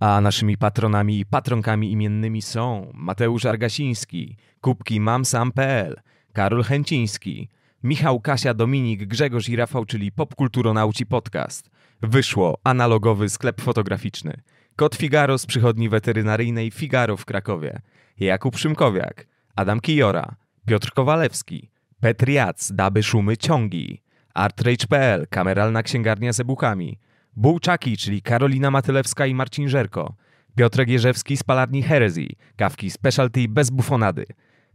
A naszymi patronami i patronkami imiennymi są Mateusz Argasiński, Kubki Mamsam.pl, Karol Chęciński, Michał Kasia Dominik Grzegorz i Rafał, czyli Popkulturonauci Podcast. Wyszło analogowy sklep fotograficzny. Kot Figaro z przychodni weterynaryjnej Figaro w Krakowie. Jakub Szymkowiak, Adam Kijora, Piotr Kowalewski, Petr Jac, Daby Szumy Ciągi, ArtRage.pl, kameralna księgarnia z e-bookami, Bułczaki, czyli Karolina Matylewska i Marcin Żerko, Piotrek Jerzewski z palarni Herezji, kawki specialty bez bufonady,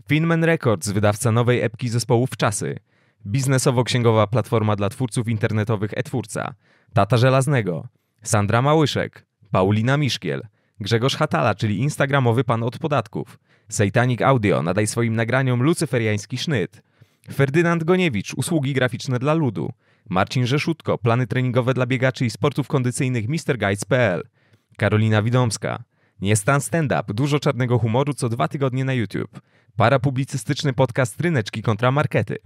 Finman Records, wydawca nowej epki zespołów Czasy, biznesowo-księgowa platforma dla twórców internetowych Etwórca. Tata Żelaznego, Sandra Małyszek, Paulina Miszkiel, Grzegorz Hatala, czyli instagramowy pan od podatków, Sejtanik Audio, nadaj swoim nagraniom lucyferiański sznyt, Ferdynand Goniewicz, usługi graficzne dla ludu, Marcin Rzeszutko, plany treningowe dla biegaczy i sportów kondycyjnych MrGuides.pl, Karolina Widomska, nie stan stand-up, dużo czarnego humoru co dwa tygodnie na YouTube, Para publicystyczny podcast Tryneczki kontra markety,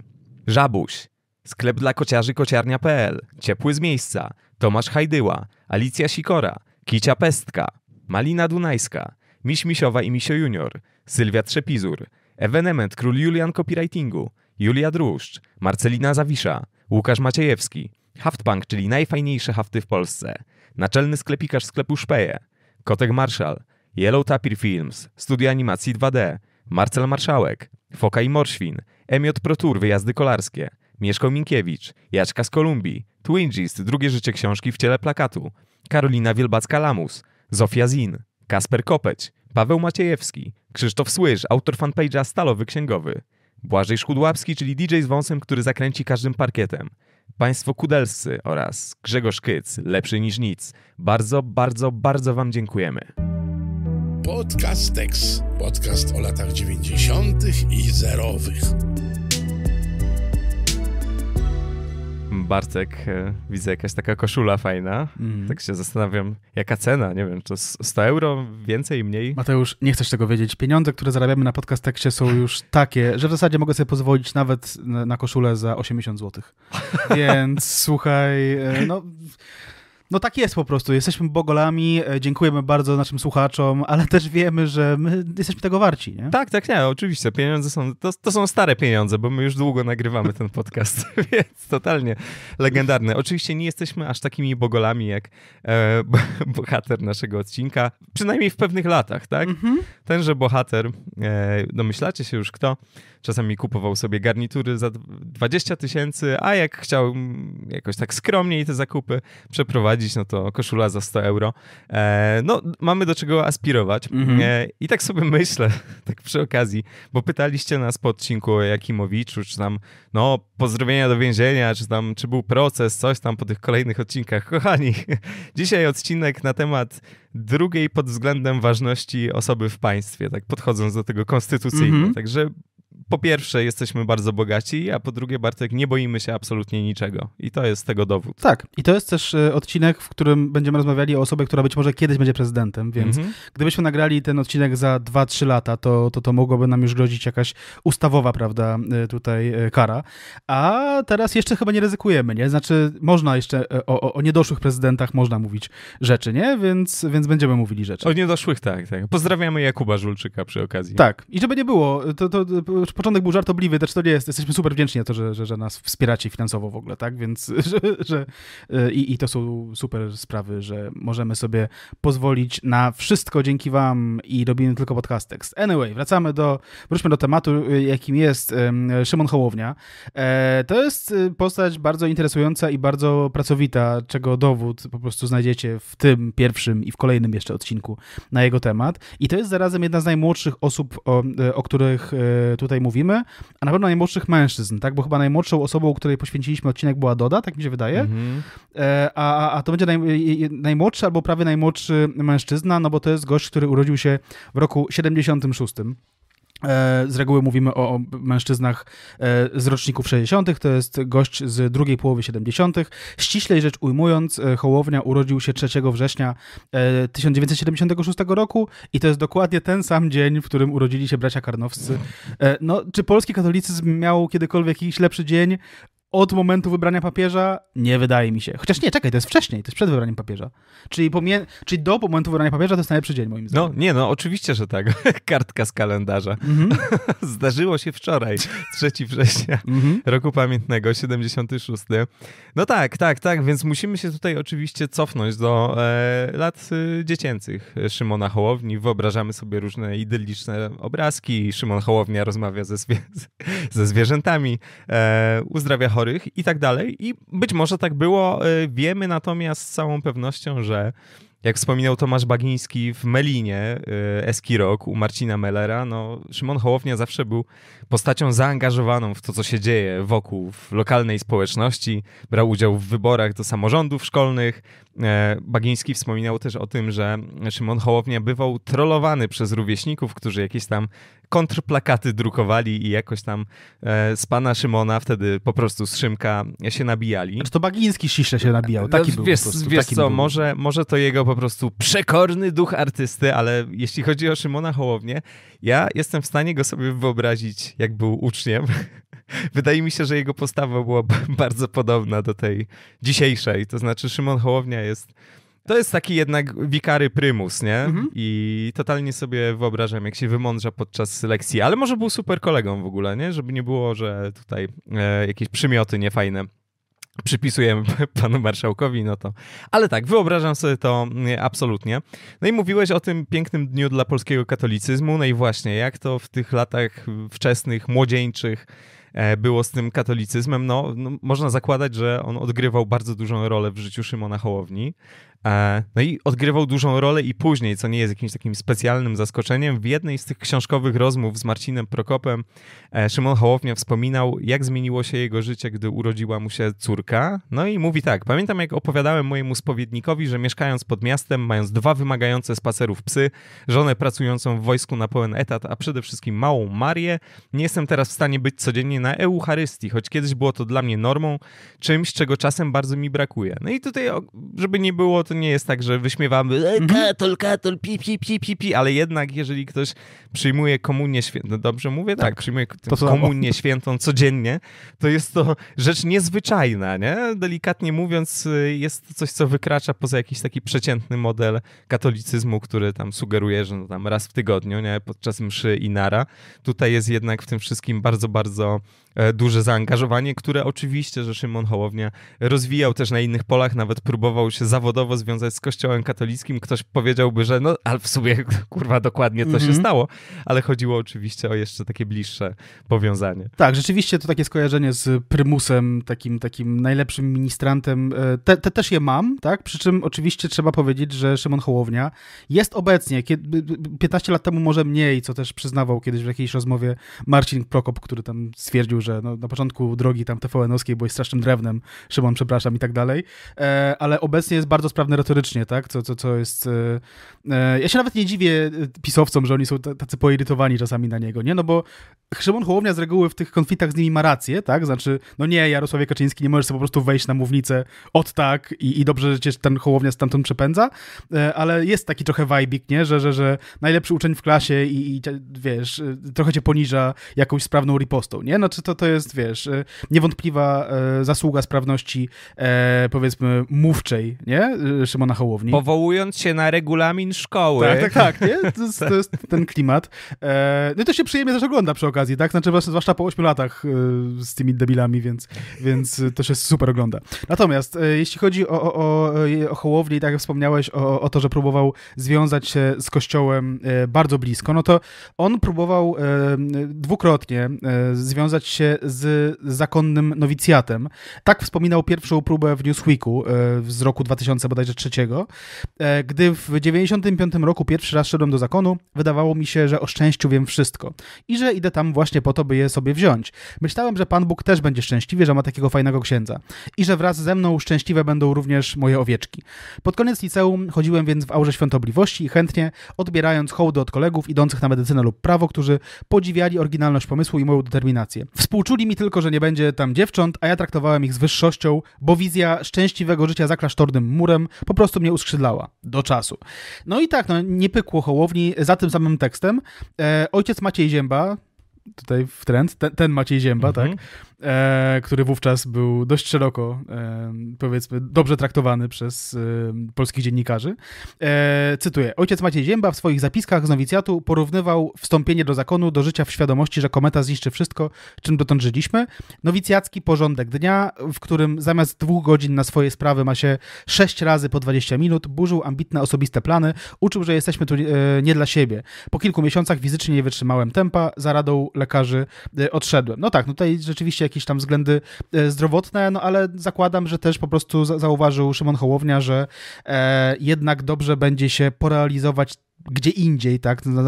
Żabuś, sklep dla kociarzy kociarnia.pl, Ciepły z miejsca, Tomasz Hajdyła, Alicja Sikora, Kicia Pestka, Malina Dunajska, Miś Misiowa i Misio Junior, Sylwia Trzepizur, Ewenement Król Julian Copywritingu, Julia Druszcz, Marcelina Zawisza, Łukasz Maciejewski, Haftpunk, czyli najfajniejsze hafty w Polsce, naczelny sklepikarz sklepu Szpeje, Kotek Marszal, Yellow Tapir Films, Studia Animacji 2D, Marcel Marszałek, Foka i Morświn, Emiot Protur, Wyjazdy Kolarskie, Mieszko Minkiewicz, Jaczka z Kolumbii, Twingist, Drugie życie książki w ciele plakatu, Karolina Wielbacka-Lamus, Zofia Zin, Kasper Kopeć, Paweł Maciejewski, Krzysztof Słyż, autor fanpage'a Stalowy Księgowy, Błażej Szkudłapski, czyli DJ z wąsem, który zakręci każdym parkietem. Państwo Kudelscy oraz Grzegorz Kyc, lepszy niż nic. Bardzo, bardzo, bardzo Wam dziękujemy. Podcast Tex. Podcast o latach 90. i zerowych. Bartek, e, widzę jakaś taka koszula fajna. Mm. Tak się zastanawiam, jaka cena? Nie wiem, czy 100 euro, więcej, mniej? Mateusz, nie chcesz tego wiedzieć. Pieniądze, które zarabiamy na podcast tekście są już takie, że w zasadzie mogę sobie pozwolić nawet na koszulę za 80 zł. Więc słuchaj, e, no no tak jest po prostu. Jesteśmy bogolami, e, dziękujemy bardzo naszym słuchaczom, ale też wiemy, że my jesteśmy tego warci, nie? Tak, tak, nie, oczywiście. Pieniądze są, to, to są stare pieniądze, bo my już długo nagrywamy ten podcast, więc totalnie legendarny. Oczywiście nie jesteśmy aż takimi bogolami jak e, bohater naszego odcinka, przynajmniej w pewnych latach, tak? Mhm. Tenże bohater, e, domyślacie się już kto, czasami kupował sobie garnitury za 20 tysięcy, a jak chciał mm, jakoś tak skromniej te zakupy przeprowadzić, sprawdzić, no to koszula za 100 euro. E, no, mamy do czego aspirować. Mm -hmm. e, I tak sobie myślę, tak przy okazji, bo pytaliście nas po odcinku o Jakimowiczu, czy tam, no, pozdrowienia do więzienia, czy tam, czy był proces, coś tam po tych kolejnych odcinkach. Kochani, dzisiaj odcinek na temat drugiej pod względem ważności osoby w państwie, tak podchodząc do tego konstytucyjnie. Mm -hmm. Także po pierwsze jesteśmy bardzo bogaci, a po drugie Bartek nie boimy się absolutnie niczego i to jest tego dowód. Tak, i to jest też e, odcinek, w którym będziemy rozmawiali o osobie, która być może kiedyś będzie prezydentem, więc mm -hmm. gdybyśmy nagrali ten odcinek za 2-3 lata, to, to to mogłoby nam już grozić jakaś ustawowa, prawda, e, tutaj e, kara, a teraz jeszcze chyba nie ryzykujemy, nie? Znaczy można jeszcze o, o niedoszłych prezydentach można mówić rzeczy, nie? Więc, więc będziemy mówili rzeczy. O niedoszłych, tak, tak. Pozdrawiamy Jakuba Żulczyka przy okazji. Tak, i żeby nie było, to, to początek był żartobliwy, też to nie jest. Jesteśmy super wdzięczni za to, że, że, że nas wspieracie finansowo w ogóle, tak? Więc że, że, i, i to są super sprawy, że możemy sobie pozwolić na wszystko dzięki Wam i robimy tylko podcast Anyway, wracamy do, wróćmy do tematu, jakim jest Szymon Hołownia. E, to jest y, postać bardzo interesująca i bardzo pracowita, czego dowód po prostu znajdziecie w tym pierwszym i w kolejnym jeszcze odcinku na jego temat. I to jest zarazem jedna z najmłodszych osób, o, o których e, tutaj tutaj mówimy, a na pewno najmłodszych mężczyzn, tak? Bo chyba najmłodszą osobą, której poświęciliśmy odcinek była Doda, tak mi się wydaje. Mhm. E, a, a to będzie naj, najmłodszy albo prawie najmłodszy mężczyzna, no bo to jest gość, który urodził się w roku 76. E, z reguły mówimy o mężczyznach e, z roczników 60., to jest gość z drugiej połowy 70. Ściślej rzecz ujmując, e, Hołownia urodził się 3 września 1976 roku i to jest dokładnie ten sam dzień, w którym urodzili się bracia Karnowscy. No, czy polski katolicyzm miał kiedykolwiek jakiś lepszy dzień? od momentu wybrania papieża? Nie wydaje mi się. Chociaż nie, czekaj, to jest wcześniej, to jest przed wybraniem papieża. Czyli, pomie- czyli do momentu wybrania papieża to jest najlepszy dzień, moim zdaniem. No, nie, no, oczywiście, że tak. Kartka z kalendarza. Mm-hmm. Zdarzyło się wczoraj, 3 września mm-hmm. roku pamiętnego, 76. No tak, tak, tak, więc musimy się tutaj oczywiście cofnąć do e, lat e, dziecięcych Szymona Hołowni. Wyobrażamy sobie różne idylliczne obrazki. Szymon Hołownia rozmawia ze, zwie- ze zwierzętami, e, uzdrawia chorych chorych i tak dalej. I być może tak było. Y, wiemy natomiast z całą pewnością, że jak wspominał Tomasz Bagiński w Melinie, y, Eskirok u Marcina Mellera, no Szymon Hołownia zawsze był postacią zaangażowaną w to, co się dzieje wokół w lokalnej społeczności, brał udział w wyborach do samorządów szkolnych. Y, Bagiński wspominał też o tym, że Szymon Hołownia bywał trollowany przez rówieśników, którzy jakieś tam kontrplakaty drukowali i jakoś tam e, z pana Szymona wtedy po prostu z Szymka się nabijali. Znaczy to Bagiński ściśle się nabijał, taki no, był wiesz, po prostu. Wiesz co, był. Może, może to jego po prostu przekorny duch artysty, ale jeśli chodzi o Szymona Hołownię, ja jestem w stanie go sobie wyobrazić, jak był uczniem. Wydaje mi się, że jego postawa była bardzo podobna do tej dzisiejszej. To znaczy Szymon Hołownia jest to jest taki jednak wikary prymus, nie? Mhm. I totalnie sobie wyobrażam, jak się wymądrza podczas lekcji. Ale może był super kolegą w ogóle, nie? Żeby nie było, że tutaj e, jakieś przymioty niefajne przypisujemy panu marszałkowi, no to. Ale tak, wyobrażam sobie to mm, absolutnie. No i mówiłeś o tym pięknym dniu dla polskiego katolicyzmu, no i właśnie, jak to w tych latach wczesnych, młodzieńczych e, było z tym katolicyzmem, no, no można zakładać, że on odgrywał bardzo dużą rolę w życiu Szymona Hołowni, E, no i odgrywał dużą rolę i później, co nie jest jakimś takim specjalnym zaskoczeniem, w jednej z tych książkowych rozmów z Marcinem Prokopem e, Szymon Hołownia wspominał, jak zmieniło się jego życie, gdy urodziła mu się córka. No i mówi tak, pamiętam jak opowiadałem mojemu spowiednikowi, że mieszkając pod miastem, mając dwa wymagające spacerów psy, żonę pracującą w wojsku na pełen etat, a przede wszystkim małą Marię, nie jestem teraz w stanie być codziennie na Eucharystii, choć kiedyś było to dla mnie normą, czymś, czego czasem bardzo mi brakuje. No i tutaj, żeby nie było, to to nie jest tak, że wyśmiewamy e, mhm. katol, katol, pi, pi, pi, pi, pi, ale jednak jeżeli ktoś przyjmuje komunię świętą, no dobrze mówię? Tak, tak przyjmuje komunię świętą codziennie, to jest to rzecz niezwyczajna, nie? Delikatnie mówiąc, y, jest to coś, co wykracza poza jakiś taki przeciętny model katolicyzmu, który tam sugeruje, że no tam raz w tygodniu, nie? Podczas mszy i nara. Tutaj jest jednak w tym wszystkim bardzo, bardzo e, duże zaangażowanie, które oczywiście, że Szymon Hołownia rozwijał też na innych polach, nawet próbował się zawodowo związać z kościołem katolickim, ktoś powiedziałby, że no, ale w sumie kurwa dokładnie to mm -hmm. się mhm. stało, ale chodziło oczywiście o jeszcze takie bliższe powiązanie. Tak, rzeczywiście to takie skojarzenie z prymusem, takim, takim najlepszym ministrantem, e, te, te też je mam, tak, przy czym oczywiście trzeba powiedzieć, że Szymon Hołownia jest obecnie, 15 lat temu może mniej, co też przyznawał kiedyś w jakiejś rozmowie Marcin Prokop, który tam stwierdził, że no, na początku drogi tam TVN-owskiej byłeś strasznym drewnem, Szymon przepraszam i tak dalej, e, ale obecnie jest bardzo sprawny merytorycznie, tak? Co, co, co jest... E, e, ja się nawet nie dziwię e, pisowcom, że oni są tacy poirytowani czasami na niego, nie? No bo Szymon Hołownia z reguły w tych konfliktach z nimi ma rację, tak? Znaczy, no nie, Jarosławie Kaczyński, nie możesz sobie po prostu wejść na mównicę od tak i, i dobrze, że cię ten Hołownia stamtąd przepędza, e, ale jest taki trochę wajbik, nie? Że, że, że najlepszy uczeń w klasie i, i wiesz, e, trochę cię poniża jakąś sprawną ripostą, nie? Znaczy to, to jest, wiesz, e, niewątpliwa zasługa sprawności, powiedzmy, mówczej, nie? Szymona Hołowni. Powołując się na regulamin szkoły. Tak, tak, tak, nie? To jest, to jest ten klimat. No i to się przyjemnie też ogląda przy okazji okazji, tak? Znaczy, zwłaszcza po 8 latach y, z tymi debilami, więc, więc to się super ogląda. Natomiast y, jeśli chodzi o, o, y, o, Hołownię i tak jak wspomniałeś o, o to, że próbował związać się z kościołem bardzo blisko, no to on próbował dwukrotnie związać się z zakonnym nowicjatem. Tak wspominał pierwszą próbę w Newsweeku z roku 2000 bodajże trzeciego, gdy w 95 roku pierwszy raz szedłem do zakonu, wydawało mi się, że o szczęściu wiem wszystko i że idę tam tam właśnie po to, by je sobie wziąć. Myślałem, że Pan Bóg też będzie szczęśliwy, że ma takiego fajnego księdza i że wraz ze mną szczęśliwe będą również moje owieczki. Pod koniec liceum chodziłem więc w aurze świątobliwości i chętnie odbierając hołdy od kolegów idących na medycynę lub prawo, którzy podziwiali oryginalność pomysłu i moją determinację. Współczuli mi tylko, że nie będzie tam dziewcząt, a ja traktowałem ich z wyższością, bo wizja szczęśliwego życia za klasztornym murem po prostu mnie uskrzydlała. Do czasu. No i tak, no nie pykło hołowni za tym samym tekstem. E, ojciec Maciej Zięba, tutaj w trend, ten, ten Maciej Zięba, tak? Mhm e, który wówczas był dość szeroko, e, powiedzmy, dobrze traktowany przez e, polskich dziennikarzy. E, cytuję. Ojciec Maciej Zięba w swoich zapiskach z nowicjatu porównywał wstąpienie do zakonu do życia w świadomości, że kometa zniszczy wszystko, czym dotąd żyliśmy. Nowicjacki porządek dnia, w którym zamiast dwóch godzin na swoje sprawy ma się sześć razy po 20 minut, burzył ambitne osobiste plany, uczył, że jesteśmy tu e, nie dla siebie. Po kilku miesiącach fizycznie nie wytrzymałem tempa, za radą lekarzy e, odszedłem. No tak, no tutaj rzeczywiście jakieś tam względy e, zdrowotne, no ale zakładam, że też po prostu zauważył Szymon Hołownia, że e, jednak dobrze będzie się porealizować gdzie indziej, tak? Na,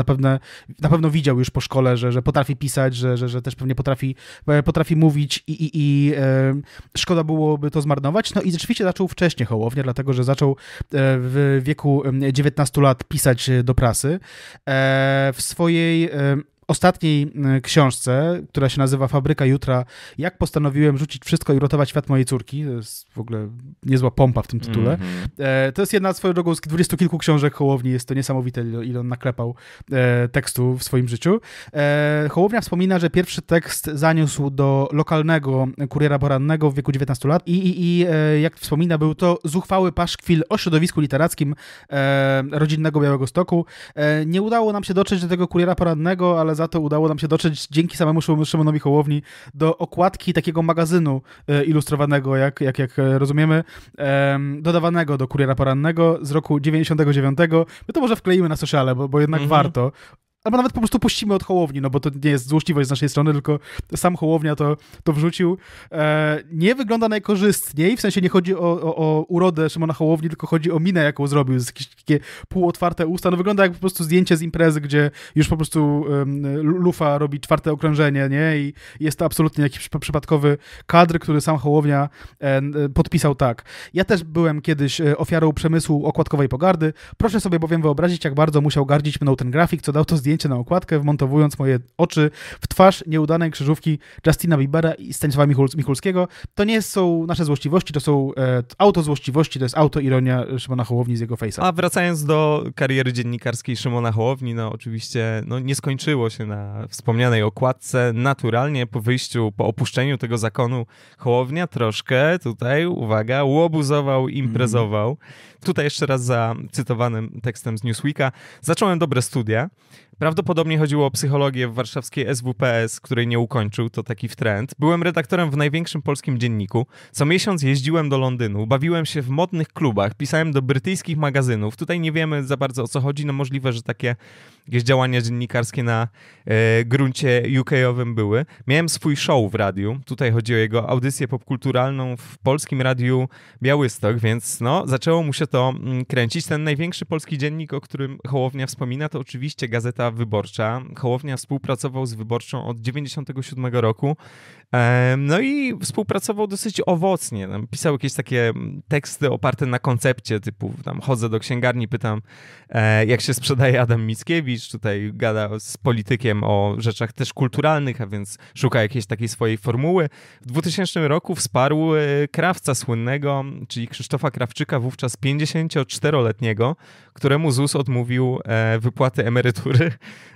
na pewno widział już po szkole, że, że potrafi pisać, że, że, że też pewnie potrafi, e, potrafi mówić i, i, i e, szkoda byłoby to zmarnować. No i rzeczywiście zaczął wcześniej Hołownia, dlatego że zaczął w wieku 19 lat pisać do prasy. E, w swojej ostatniej e, książce, która się nazywa Fabryka Jutra, jak postanowiłem rzucić wszystko i uratować świat mojej córki. To jest w ogóle niezła pompa w tym tytule. Mm -hmm. To jest jedna swoją drogą z dwudziestu kilku książek Hołowni. Jest to niesamowite, ile on naklepał e, tekstu w swoim życiu. Hołownia wspomina, że pierwszy tekst zaniósł do lokalnego kuriera porannego w wieku 19 lat i, i, i jak wspomina, był to zuchwały paszkwil o środowisku literackim rodzinnego Białego Stoku. Nie udało nam się dotrzeć do tego kuriera porannego, ale za to udało nam się dotrzeć dzięki samemu Szymonowi Hołowni do okładki takiego magazynu e, ilustrowanego, jak, jak, jak e, rozumiemy, dodawanego do Kuriera Porannego z roku 99. My to może wkleimy na sociale, bo, bo jednak mhm. warto albo nawet po prostu puścimy od Hołowni, no bo to nie jest złośliwość z naszej strony, tylko sam Hołownia to, to wrzucił. E, nie wygląda najkorzystniej, w sensie nie chodzi o, o, o urodę Szymona Hołowni, tylko chodzi o minę, jaką zrobił, z jakieś takie półotwarte usta. No wygląda jak po prostu zdjęcie z imprezy, gdzie już po prostu um, lufa robi czwarte okrążenie, nie? I jest to absolutnie jakiś przypadkowy kadr, który sam Hołownia e, e, podpisał tak. Ja też byłem kiedyś e, ofiarą przemysłu okładkowej pogardy. Proszę sobie bowiem wyobrazić, jak bardzo musiał gardzić mną ten grafik, co dał to zdjęcie zdjęcie na okładkę, wmontowując moje oczy w twarz nieudanej krzyżówki Justina Biebera i Stanisława Michul- Michulskiego. To nie są nasze złośliwości, to są e, auto złośliwości, to jest auto ironia Szymona Hołowni z jego face'a. A wracając do kariery dziennikarskiej Szymona Hołowni, no oczywiście no, nie skończyło się na wspomnianej okładce. Naturalnie po wyjściu, po opuszczeniu tego zakonu Hołownia troszkę tutaj, uwaga, łobuzował, mhm. imprezował. Mm. Tutaj jeszcze raz za cytowanym tekstem z Newsweeka. Zacząłem dobre studia. Prawdopodobnie chodziło o psychologię w warszawskiej SWPS, której nie ukończył, to taki trend. Byłem redaktorem w największym polskim dzienniku. Co miesiąc jeździłem do Londynu, bawiłem się w modnych klubach, pisałem do brytyjskich magazynów. Tutaj nie wiemy za bardzo o co chodzi, no możliwe, że takie jakieś działania dziennikarskie na e, gruncie UK-owym były. Miałem swój show w radiu, tutaj chodzi o jego audycję popkulturalną w polskim radiu Białystok, więc no, zaczęło mu się to mm, kręcić. Ten największy polski dziennik, o którym Hołownia wspomina, to oczywiście gazeta Komenda Wyborcza. Hołownia współpracował z Wyborczą od 97 roku. No i współpracował dosyć owocnie. Pisał jakieś takie mm, teksty oparte na koncepcie, typu tam chodzę do księgarni, pytam e, jak się sprzedaje Adam Mickiewicz, tutaj gada z politykiem o rzeczach też kulturalnych, a więc szuka jakiejś takiej swojej formuły. W 2000 roku wsparł e, krawca słynnego, czyli Krzysztofa Krawczyka, wówczas 54-letniego, któremu ZUS odmówił e, wypłaty emerytury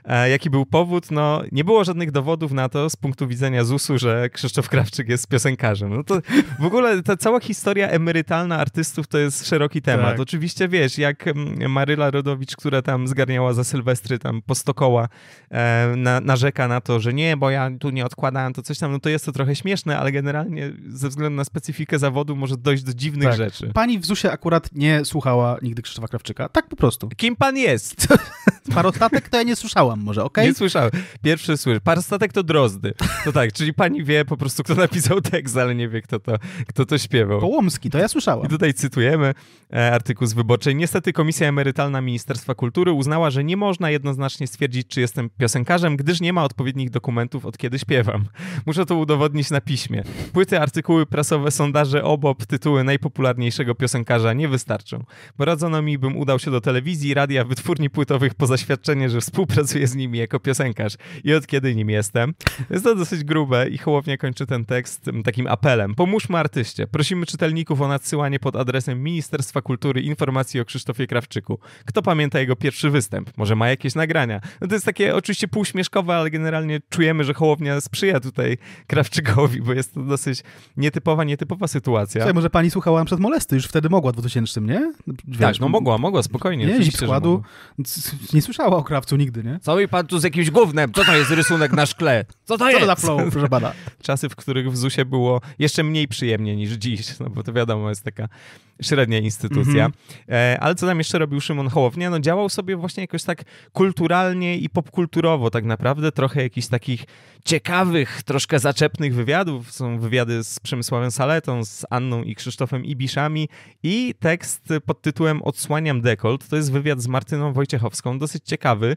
E, jaki był powód? No, nie było żadnych dowodów na to z punktu widzenia ZUS-u, że Krzysztof Krawczyk jest piosenkarzem. No to w ogóle ta cała historia emerytalna artystów to jest szeroki temat. Tak. Oczywiście wiesz, jak mm, Maryla Rodowicz, która tam zgarniała za Sylwestry tam po stokoła, e, na, narzeka na to, że nie, bo ja tu nie odkładałem, to coś tam, no to jest to trochę śmieszne, ale generalnie ze względu na specyfikę zawodu może dojść do dziwnych tak. rzeczy. Pani w ZUS-ie akurat nie słuchała nigdy Krzysztofa Krawczyka. Tak po prostu. Kim pan jest? Parodatek, to ja nie nie słyszałam może, okej? Okay? Nie słyszałem. Pierwszy słyszę. Parstatek to drozdy. To tak, czyli pani wie po prostu, kto napisał tekst, ale nie wie, kto to, kto to śpiewał. Połomski, to ja słyszałam. I tutaj cytujemy e, artykuł z Wyborczej. Niestety Komisja Emerytalna Ministerstwa Kultury uznała, że nie można jednoznacznie stwierdzić, czy jestem piosenkarzem, gdyż nie ma odpowiednich dokumentów, od kiedy śpiewam. Muszę to udowodnić na piśmie. Płyty, artykuły prasowe, sondaże, obop, tytuły najpopularniejszego piosenkarza nie wystarczą. Poradzono mi, bym udał się do telewizji, radia, wytwórni płytowych po zaświadczenie, że współ współpracuję z nimi jako piosenkarz i od kiedy nim jestem. Jest to dosyć grube i Hołownia kończy ten tekst mm, takim apelem. Pomóżmy artyście. Prosimy czytelników o nadsyłanie pod adresem Ministerstwa Kultury informacji o Krzysztofie Krawczyku. Kto pamięta jego pierwszy występ? Może ma jakieś nagrania? No to jest takie oczywiście półśmieszkowe, ale generalnie czujemy, że Hołownia sprzyja tutaj Krawczykowi, bo jest to dosyć nietypowa, nietypowa sytuacja. Słuchaj, może pani słuchała przed molesty, już wtedy mogła w 2000, nie? Tak, Wiesz, tak, no mogła, mogła, spokojnie. Nie, składu. Nie słyszała o Krawcu nigdy nigdy, nie? pan tu z jakimś głównym. Co to jest rysunek na szkle? Co to Co jest? Co to flow, proszę pana? Czasy, w których w ZUS-ie było jeszcze mniej przyjemnie niż dziś, no bo to wiadomo, jest taka średnia instytucja. Mm -hmm. e, ale co tam jeszcze robił Szymon Hołownia? No działał sobie właśnie jakoś tak kulturalnie i popkulturowo tak naprawdę, trochę jakichś takich ciekawych, troszkę zaczepnych wywiadów. Są wywiady z Przemysławem Saletą, z Anną i Krzysztofem Ibiszami i tekst pod tytułem Odsłaniam dekolt. To jest wywiad z Martyną Wojciechowską, dosyć ciekawy.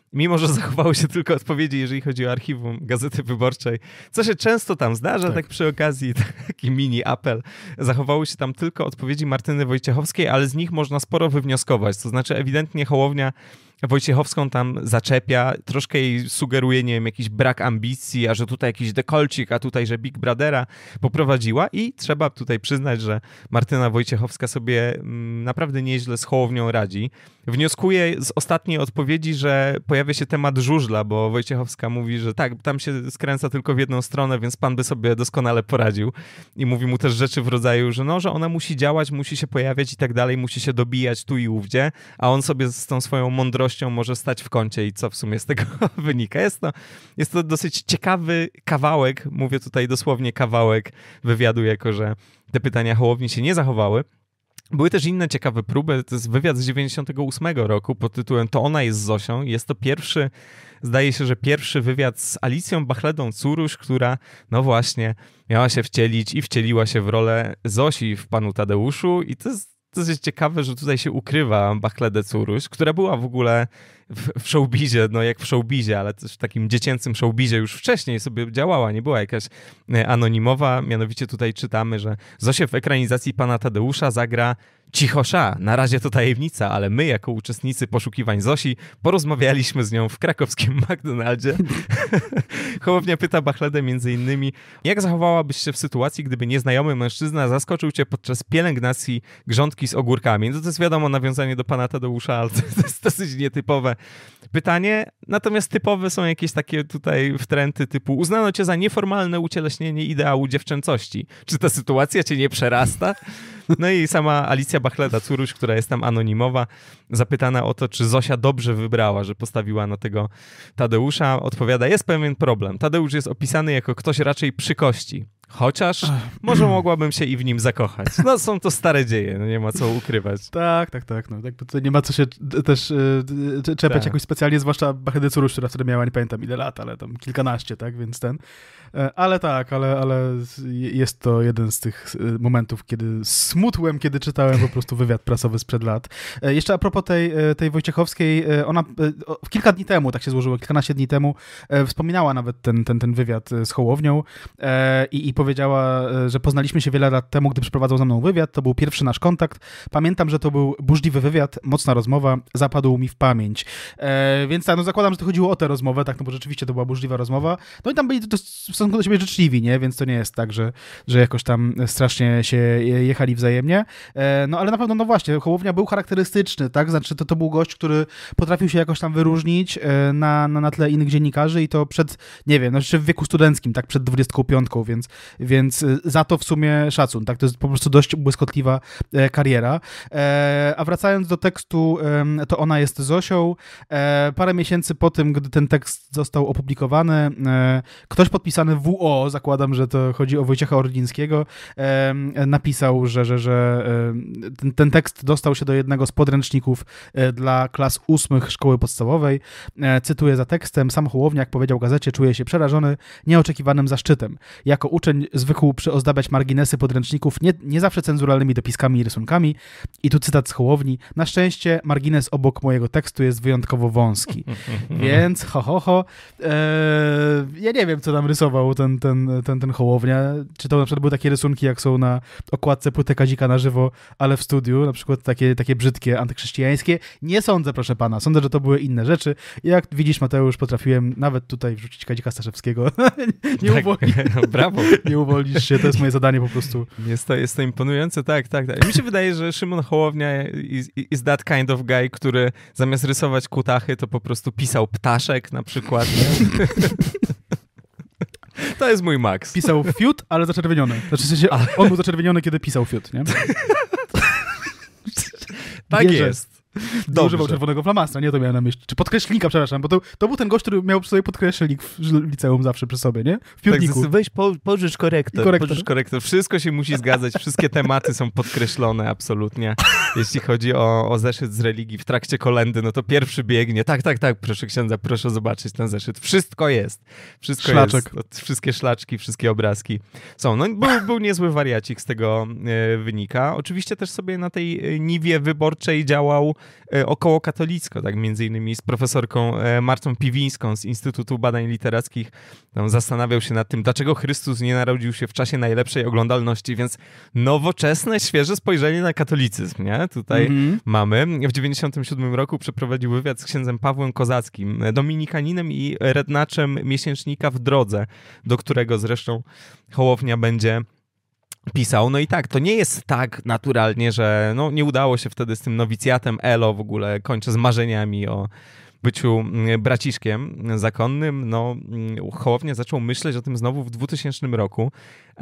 mimo że zachowały się tylko odpowiedzi, jeżeli chodzi o archiwum Gazety Wyborczej, co się często tam zdarza, tak, tak przy okazji, taki mini apel, zachowały się tam tylko odpowiedzi Martyny Wojciechowskiej, ale z nich można sporo wywnioskować, to znaczy ewidentnie Hołownia Wojciechowską tam zaczepia, troszkę jej sugeruje, nie wiem, jakiś brak ambicji, a że tutaj jakiś dekolcik, a tutaj, że Big Brothera poprowadziła i trzeba tutaj przyznać, że Martyna Wojciechowska sobie mm, naprawdę nieźle z Hołownią radzi. Wnioskuje z ostatniej odpowiedzi, że pojawia pojawia się temat żużla, bo Wojciechowska mówi, że tak, tam się skręca tylko w jedną stronę, więc pan by sobie doskonale poradził. I mówi mu też rzeczy w rodzaju, że no, że ona musi działać, musi się pojawiać i tak dalej, musi się dobijać tu i ówdzie, a on sobie z tą swoją mądrością może stać w kącie i co w sumie z tego wynika. Jest to, jest to dosyć ciekawy kawałek, mówię tutaj dosłownie kawałek wywiadu, jako że te pytania Hołowni się nie zachowały. Były też inne ciekawe próby, to jest wywiad z 98 roku pod tytułem To ona jest Zosią. Jest to pierwszy, zdaje się, że pierwszy wywiad z Alicją Bachledą Curuś, która no właśnie miała się wcielić i wcieliła się w rolę Zosi w Panu Tadeuszu i to jest to jest ciekawe, że tutaj się ukrywa Bachlede Curuś, która była w ogóle w, w showbizie, no jak w showbizie, ale też w takim dziecięcym showbizie już wcześniej sobie działała, nie była jakaś e, anonimowa. Mianowicie tutaj czytamy, że Zosie w ekranizacji Pana Tadeusza zagra Cichosza, na razie to tajemnica, ale my jako uczestnicy poszukiwań Zosi porozmawialiśmy z nią w krakowskim McDonaldzie. Chłopnia pyta Bachledę między innymi, jak zachowałabyś się w sytuacji, gdyby nieznajomy mężczyzna zaskoczył cię podczas pielęgnacji grządki z ogórkami? No to jest wiadomo nawiązanie do pana Tadeusza, ale to jest dosyć nietypowe pytanie. Natomiast typowe są jakieś takie tutaj wtręty typu uznano cię za nieformalne ucieleśnienie ideału dziewczęcości. Czy ta sytuacja cię nie przerasta? No i sama Alicja Bachleda-Curuś, która jest tam anonimowa, zapytana o to, czy Zosia dobrze wybrała, że postawiła na tego Tadeusza, odpowiada, jest pewien problem. Tadeusz jest opisany jako ktoś raczej przy kości. Chociaż może mogłabym się i w nim zakochać. No są to stare dzieje, no nie ma co ukrywać. Tak, tak, tak. No, to nie ma co się też e, e, czepać tak. jakoś specjalnie, zwłaszcza Bachedycu Rusz, która wtedy miała, nie pamiętam ile lat, ale tam kilkanaście, tak, więc ten. E, ale tak, ale, ale jest to jeden z tych e, momentów, kiedy smutłem, kiedy czytałem po prostu wywiad prasowy sprzed lat. E, jeszcze a propos tej, tej Wojciechowskiej, ona kilka dni temu, tak się złożyło, kilkanaście dni temu, wspominała nawet ten, ten, ten wywiad z Hołownią i, i powiedziała, że poznaliśmy się wiele lat temu, gdy przeprowadzał ze mną wywiad. To był pierwszy nasz kontakt. Pamiętam, że to był burzliwy wywiad, mocna rozmowa, zapadł mi w pamięć. więc tak, no zakładam, że to chodziło o tę rozmowę, tak, no bo rzeczywiście to była burzliwa rozmowa. No i tam byli dosyć stosunku do siebie życzliwi, nie? Więc to nie jest tak, że, że jakoś tam strasznie się jechali wzajemnie. E, no ale na pewno, no właśnie, Hołownia był charakterystyczny, tak? Znaczy to, to był gość, który potrafił się jakoś tam wyróżnić e, na, na, na tle innych dziennikarzy i to przed, nie wiem, jeszcze no, znaczy w wieku studenckim, tak? Przed 25, więc, więc za to w sumie szacun, tak? To jest po prostu dość błyskotliwa e, kariera. A wracając do tekstu, to ona jest Zosią. Parę miesięcy po tym, gdy ten tekst został opublikowany, ktoś podpisany WO, zakładam, że to chodzi o Wojciecha Orlińskiego, napisał, że, że, że ten, ten tekst dostał się do jednego z podręczników e, dla klas ósmych szkoły podstawowej. E, cytuję za tekstem, sam Hołowniak powiedział gazecie, czuje się przerażony nieoczekiwanym zaszczytem. Jako uczeń zwykł przyozdabiać marginesy podręczników nie, nie zawsze cenzuralnymi dopiskami i rysunkami. I tu cytat z Hołowni. Na szczęście margines obok mojego tekstu jest wyjątkowo wąski. Więc ho, ho, ho. E, ja nie wiem, co tam rysował rysował ten, ten, ten, ten Hołownia. Czy to na przykład były takie rysunki, jak są na okładce płyty Kazika na żywo, ale w studiu, na przykład takie, takie brzydkie, antychrześcijańskie? Nie sądzę, proszę pana. Sądzę, że to były inne rzeczy. Jak widzisz, Mateusz, potrafiłem nawet tutaj wrzucić Kazika Staszewskiego. nie tak, uwolnisz. No, brawo. nie uwolnisz się, to jest moje zadanie po prostu. Jest to, jest to imponujące, tak, tak, tak. Mi się wydaje, że Szymon Hołownia is, is that kind of guy, który zamiast rysować kutachy, to po prostu pisał ptaszek na przykład. To jest mój maks. Pisał fiut, ale zaczerwieniony. Znaczy, że się, on był zaczerwieniony, kiedy pisał fiut, nie? tak jest. Dobrze. Używał czerwonego flamastra, nie to miałem na myśli. Czy podkreślnika, przepraszam, bo to, to był ten gość, który miał przy sobie podkreślnik w, liceum zawsze przy sobie, nie? W piórniku. Tak, weź po, pożycz korektor, korektor. Pożycz korektor. Wszystko się musi zgadzać, wszystkie tematy są podkreślone absolutnie. Jeśli chodzi o, o zeszyt z religii w trakcie kolendy, no to pierwszy biegnie. Tak, tak, tak, proszę księdza, proszę zobaczyć ten zeszyt. Wszystko jest. Wszystko Szlaczek. jest. Wszystkie szlaczki, wszystkie obrazki są. No był, był niezły wariacik z tego e, wynika. Oczywiście też sobie na tej e, niwie wyborczej działał E, około katolicko, tak między innymi z profesorką e, Martą Piwińską z Instytutu Badań Literackich. Tam zastanawiał się nad tym, dlaczego Chrystus nie narodził się w czasie najlepszej oglądalności, więc nowoczesne, świeże spojrzenie na katolicyzm, nie? Tutaj mm-hmm. mamy. W 97 roku przeprowadził wywiad z księdzem Pawłem Kozackim, e, dominikaninem i rednaczem miesięcznika w drodze, do którego zresztą Hołownia będzie pisał. No i tak, to nie jest tak naturalnie, że no, nie udało się wtedy z tym nowicjatem Elo w ogóle kończę z marzeniami o byciu mm, braciszkiem zakonnym, no mm, Hołownia zaczął myśleć o tym znowu w 2000 roku.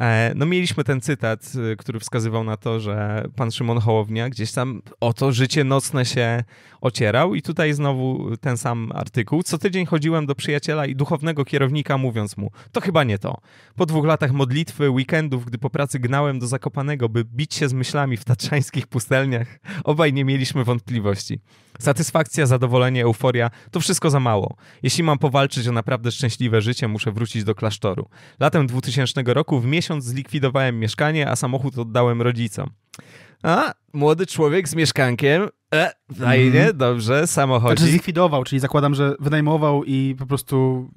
E, no mieliśmy ten cytat, y, który wskazywał na to, że pan Szymon Hołownia gdzieś tam o to życie nocne się ocierał i tutaj znowu ten sam artykuł. Co tydzień chodziłem do przyjaciela i duchownego kierownika mówiąc mu, to chyba nie to. Po dwóch latach modlitwy, weekendów, gdy po pracy gnałem do Zakopanego, by bić się z myślami w tatrzańskich pustelniach, obaj nie mieliśmy wątpliwości. Satysfakcja, zadowolenie, euforia to wszystko za mało. Jeśli mam powalczyć o naprawdę szczęśliwe życie, muszę wrócić do klasztoru. Latem 2000 roku w miesiąc miesiąc zlikwidowałem mieszkanie, a samochód oddałem rodzicom. A młody człowiek z mieszkankiem e, Fajnie, mm. dobrze, samochód. Znaczy zlikwidował, czyli zakładam, że wynajmował i po prostu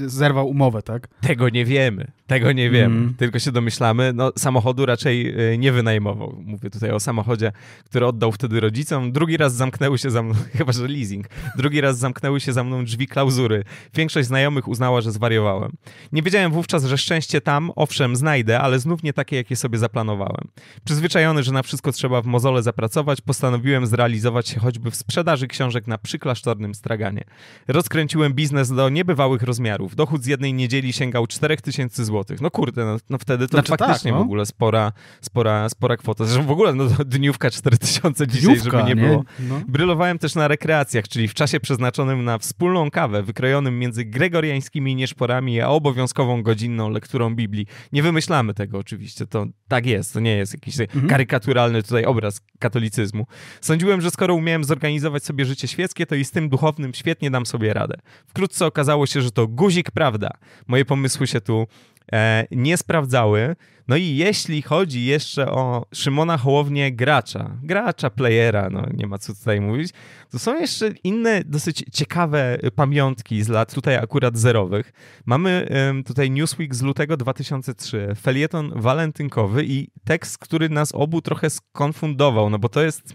y, zerwał umowę, tak? Tego nie wiemy, tego nie wiemy, mm. tylko się domyślamy. No, samochodu raczej y, nie wynajmował. Mówię tutaj o samochodzie, który oddał wtedy rodzicom. Drugi raz zamknęły się za mną, chyba że leasing, drugi raz zamknęły się za mną drzwi klauzury. Większość znajomych uznała, że zwariowałem. Nie wiedziałem wówczas, że szczęście tam, owszem, znajdę, ale znów nie takie, jakie sobie zaplanowałem. Przyzwyczajony, że na wszystko trzeba w mozole zapracować, postanowiłem zrealizować pokazać się choćby w sprzedaży książek na przyklasztornym straganie. Rozkręciłem biznes do niebywałych rozmiarów. Dochód z jednej niedzieli sięgał 4000 zł. No kurde, no, no wtedy to znaczy, tak, faktycznie tak, no. w ogóle spora, spora, spora kwota. Zresztą w ogóle no, dniówka 4000 dzisiaj, dniówka, żeby nie, nie? było. No. Brylowałem też na rekreacjach, czyli w czasie przeznaczonym na wspólną kawę, wykrojonym między gregoriańskimi nieszporami a obowiązkową godzinną lekturą Biblii. Nie wymyślamy tego oczywiście, to tak jest, to nie jest jakiś mhm. karykaturalny tutaj obraz katolicyzmu. Sądziłem, że skoro umiałem zorganizować sobie życie świeckie, to i z tym duchownym świetnie dam sobie radę. Wkrótce okazało się, że to guzik prawda. Moje pomysły się tu e, nie sprawdzały. No i jeśli chodzi jeszcze o Szymona Hołownię gracza, gracza, playera, no nie ma co tutaj mówić, to są jeszcze inne dosyć ciekawe pamiątki z lat tutaj akurat zerowych. Mamy um, tutaj Newsweek z lutego 2003, felieton walentynkowy i tekst, który nas obu trochę skonfundował, no bo to jest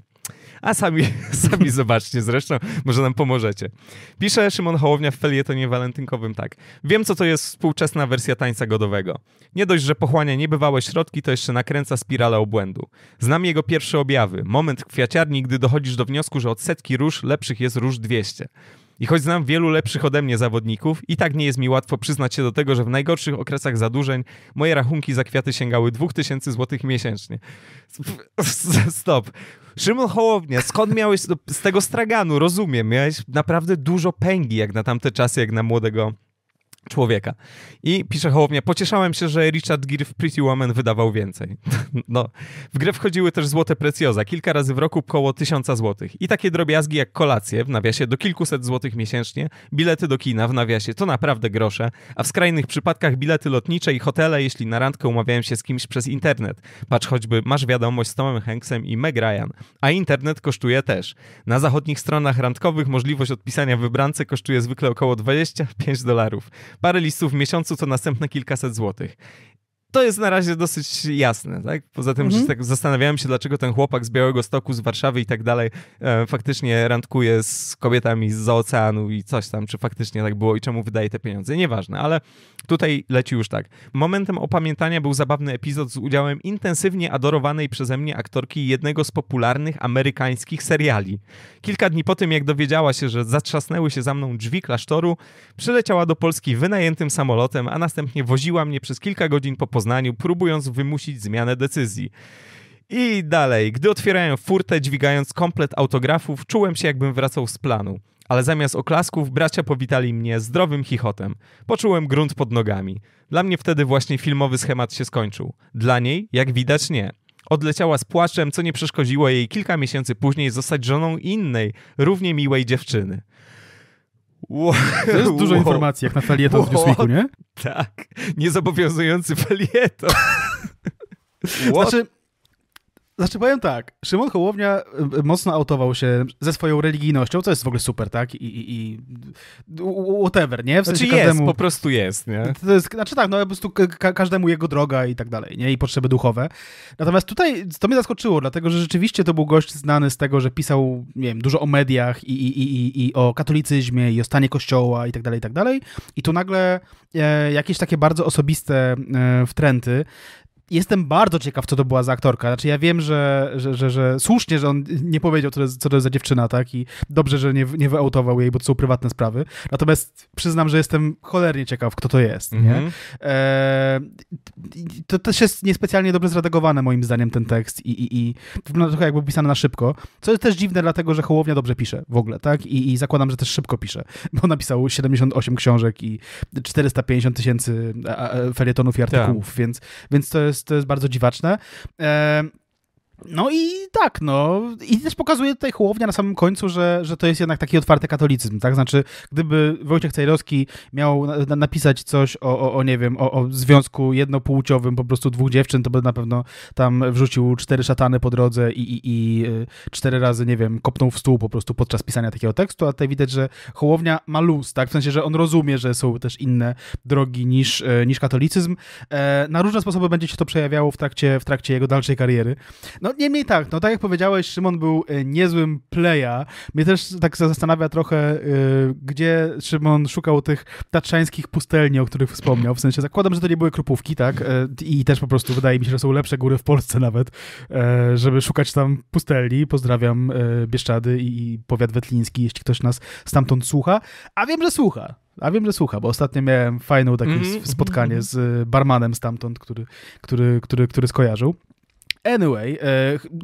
a sami, sami zobaczcie zresztą, może nam pomożecie. Pisze Szymon Hołownia w felietonie walentynkowym tak. Wiem, co to jest współczesna wersja tańca godowego. Nie dość, że pochłania niebywałe środki, to jeszcze nakręca spiralę obłędu. Znam jego pierwsze objawy. Moment kwiaciarni, gdy dochodzisz do wniosku, że od setki róż lepszych jest róż 200. I choć znam wielu lepszych ode mnie zawodników, i tak nie jest mi łatwo przyznać się do tego, że w najgorszych okresach zadłużeń moje rachunki za kwiaty sięgały 2000 zł miesięcznie. Stop. Szymon Hołownia, skąd miałeś z tego straganu? Rozumiem, miałeś naprawdę dużo pęgi jak na tamte czasy, jak na młodego człowieka. I pisze Hołownia, pocieszałem się, że Richard Gere w Pretty Woman wydawał więcej. No, w grę wchodziły też złote precjoza, kilka razy w roku około tysiąca złotych. I takie drobiazgi jak kolacje, w nawiasie do kilkuset złotych miesięcznie, bilety do kina, w nawiasie to naprawdę grosze, a w skrajnych przypadkach bilety lotnicze i hotele, jeśli na randkę umawiałem się z kimś przez internet. Patrz choćby, masz wiadomość z Tomem Hanksem i Meg Ryan. A internet kosztuje też. Na zachodnich stronach randkowych możliwość odpisania wybrance kosztuje zwykle około 25 dolarów parę listów w miesiącu, to następne kilkaset złotych to jest na razie dosyć jasne, tak? Poza tym, mhm. że tak zastanawiałem się, dlaczego ten chłopak z Białego Stoku, z Warszawy i tak dalej e, faktycznie randkuje z kobietami z oceanu i coś tam, czy faktycznie tak było i czemu wydaje te pieniądze. Nieważne, ale tutaj leci już tak. Momentem opamiętania był zabawny epizod z udziałem intensywnie adorowanej przeze mnie aktorki jednego z popularnych amerykańskich seriali. Kilka dni po tym, jak dowiedziała się, że zatrzasnęły się za mną drzwi klasztoru, przyleciała do Polski wynajętym samolotem, a następnie woziła mnie przez kilka godzin po Poznaniu, próbując wymusić zmianę decyzji. I dalej, gdy otwierają furtę, dźwigając komplet autografów, czułem się jakbym wracał z planu. Ale zamiast oklasków, bracia powitali mnie zdrowym chichotem. Poczułem grunt pod nogami. Dla mnie wtedy właśnie filmowy schemat się skończył. Dla niej, jak widać, nie. Odleciała z płaczem, co nie przeszkodziło jej kilka miesięcy później zostać żoną innej, równie miłej dziewczyny. Wow, to jest dużo wow. informacji, jak na felieton wow. w Newsweeku, nie? Tak, niezobowiązujący felieton. What? Znaczy, znaczy powiem tak, Szymon Hołownia y, y, mocno autował się ze swoją religijnością, co jest w ogóle super, tak? I, i, i whatever, nie? W znaczy sensie znaczy każdemu... jest, po prostu jest, nie? To jest, znaczy tak, no po prostu każdemu jego droga i tak dalej, nie? I potrzeby duchowe. Natomiast tutaj to mnie zaskoczyło, dlatego że rzeczywiście to był gość znany z tego, że pisał, nie wiem, dużo o mediach i, i, i, i o katolicyzmie i o stanie kościoła i tak dalej, i tak dalej. I tu nagle e, jakieś takie bardzo osobiste e, wtręty. Jestem bardzo ciekaw, co to była za aktorka. Znaczy, ja wiem, że, że, że, że słusznie, że on nie powiedział, co to, jest, co to jest za dziewczyna, tak? I dobrze, że nie, nie wyautował jej, bo to są prywatne sprawy. Natomiast przyznam, że jestem cholernie ciekaw, kto to jest, mm -hmm. nie? Mhm. E, to też jest niespecjalnie dobrze zredagowane, moim zdaniem, ten tekst i, i, i wygląda trochę jakby pisane na szybko, co jest też dziwne, dlatego, że Hołownia dobrze pisze w ogóle, tak? I, i zakładam, że też szybko pisze, bo napisał 78 książek i 450 tysięcy felietonów i artykułów, tak. więc, więc to jest jest, to jest bardzo dziwaczne. E, no i tak, no. I też pokazuje tutaj Hołownia na samym końcu, że, że to jest jednak taki otwarty katolicyzm, tak? Znaczy, gdyby Wojciech Cejrowski miał na, na, napisać coś o, o, o nie wiem, o, o, związku jednopłciowym po prostu dwóch dziewczyn, to by na pewno tam wrzucił cztery szatany po drodze i, i, i y, cztery razy, nie wiem, kopnął w stół po prostu podczas pisania takiego tekstu, a tutaj widać, że Hołownia ma luz, tak? W sensie, że on rozumie, że są też inne drogi niż, y, niż katolicyzm. E, na różne sposoby będzie się to przejawiało w trakcie, w trakcie jego dalszej kariery. No no niemniej tak, no tak jak powiedziałeś, Szymon był e, niezłym playa. Mnie też tak zastanawia trochę, e, gdzie Szymon szukał tych tatrzańskich pustelni, o których wspomniał. W sensie zakładam, że to nie były krupówki, tak? E, I też po prostu wydaje mi się, że są lepsze góry w Polsce nawet, żeby szukać tam pustelni. Pozdrawiam Bieszczady i powiat wetliński, jeśli ktoś nas stamtąd słucha. A wiem, że słucha. A wiem, że słucha, bo ostatnio miałem fajne takie mm spotkanie mhm. z barmanem stamtąd, który, który, który, który skojarzył. Anyway,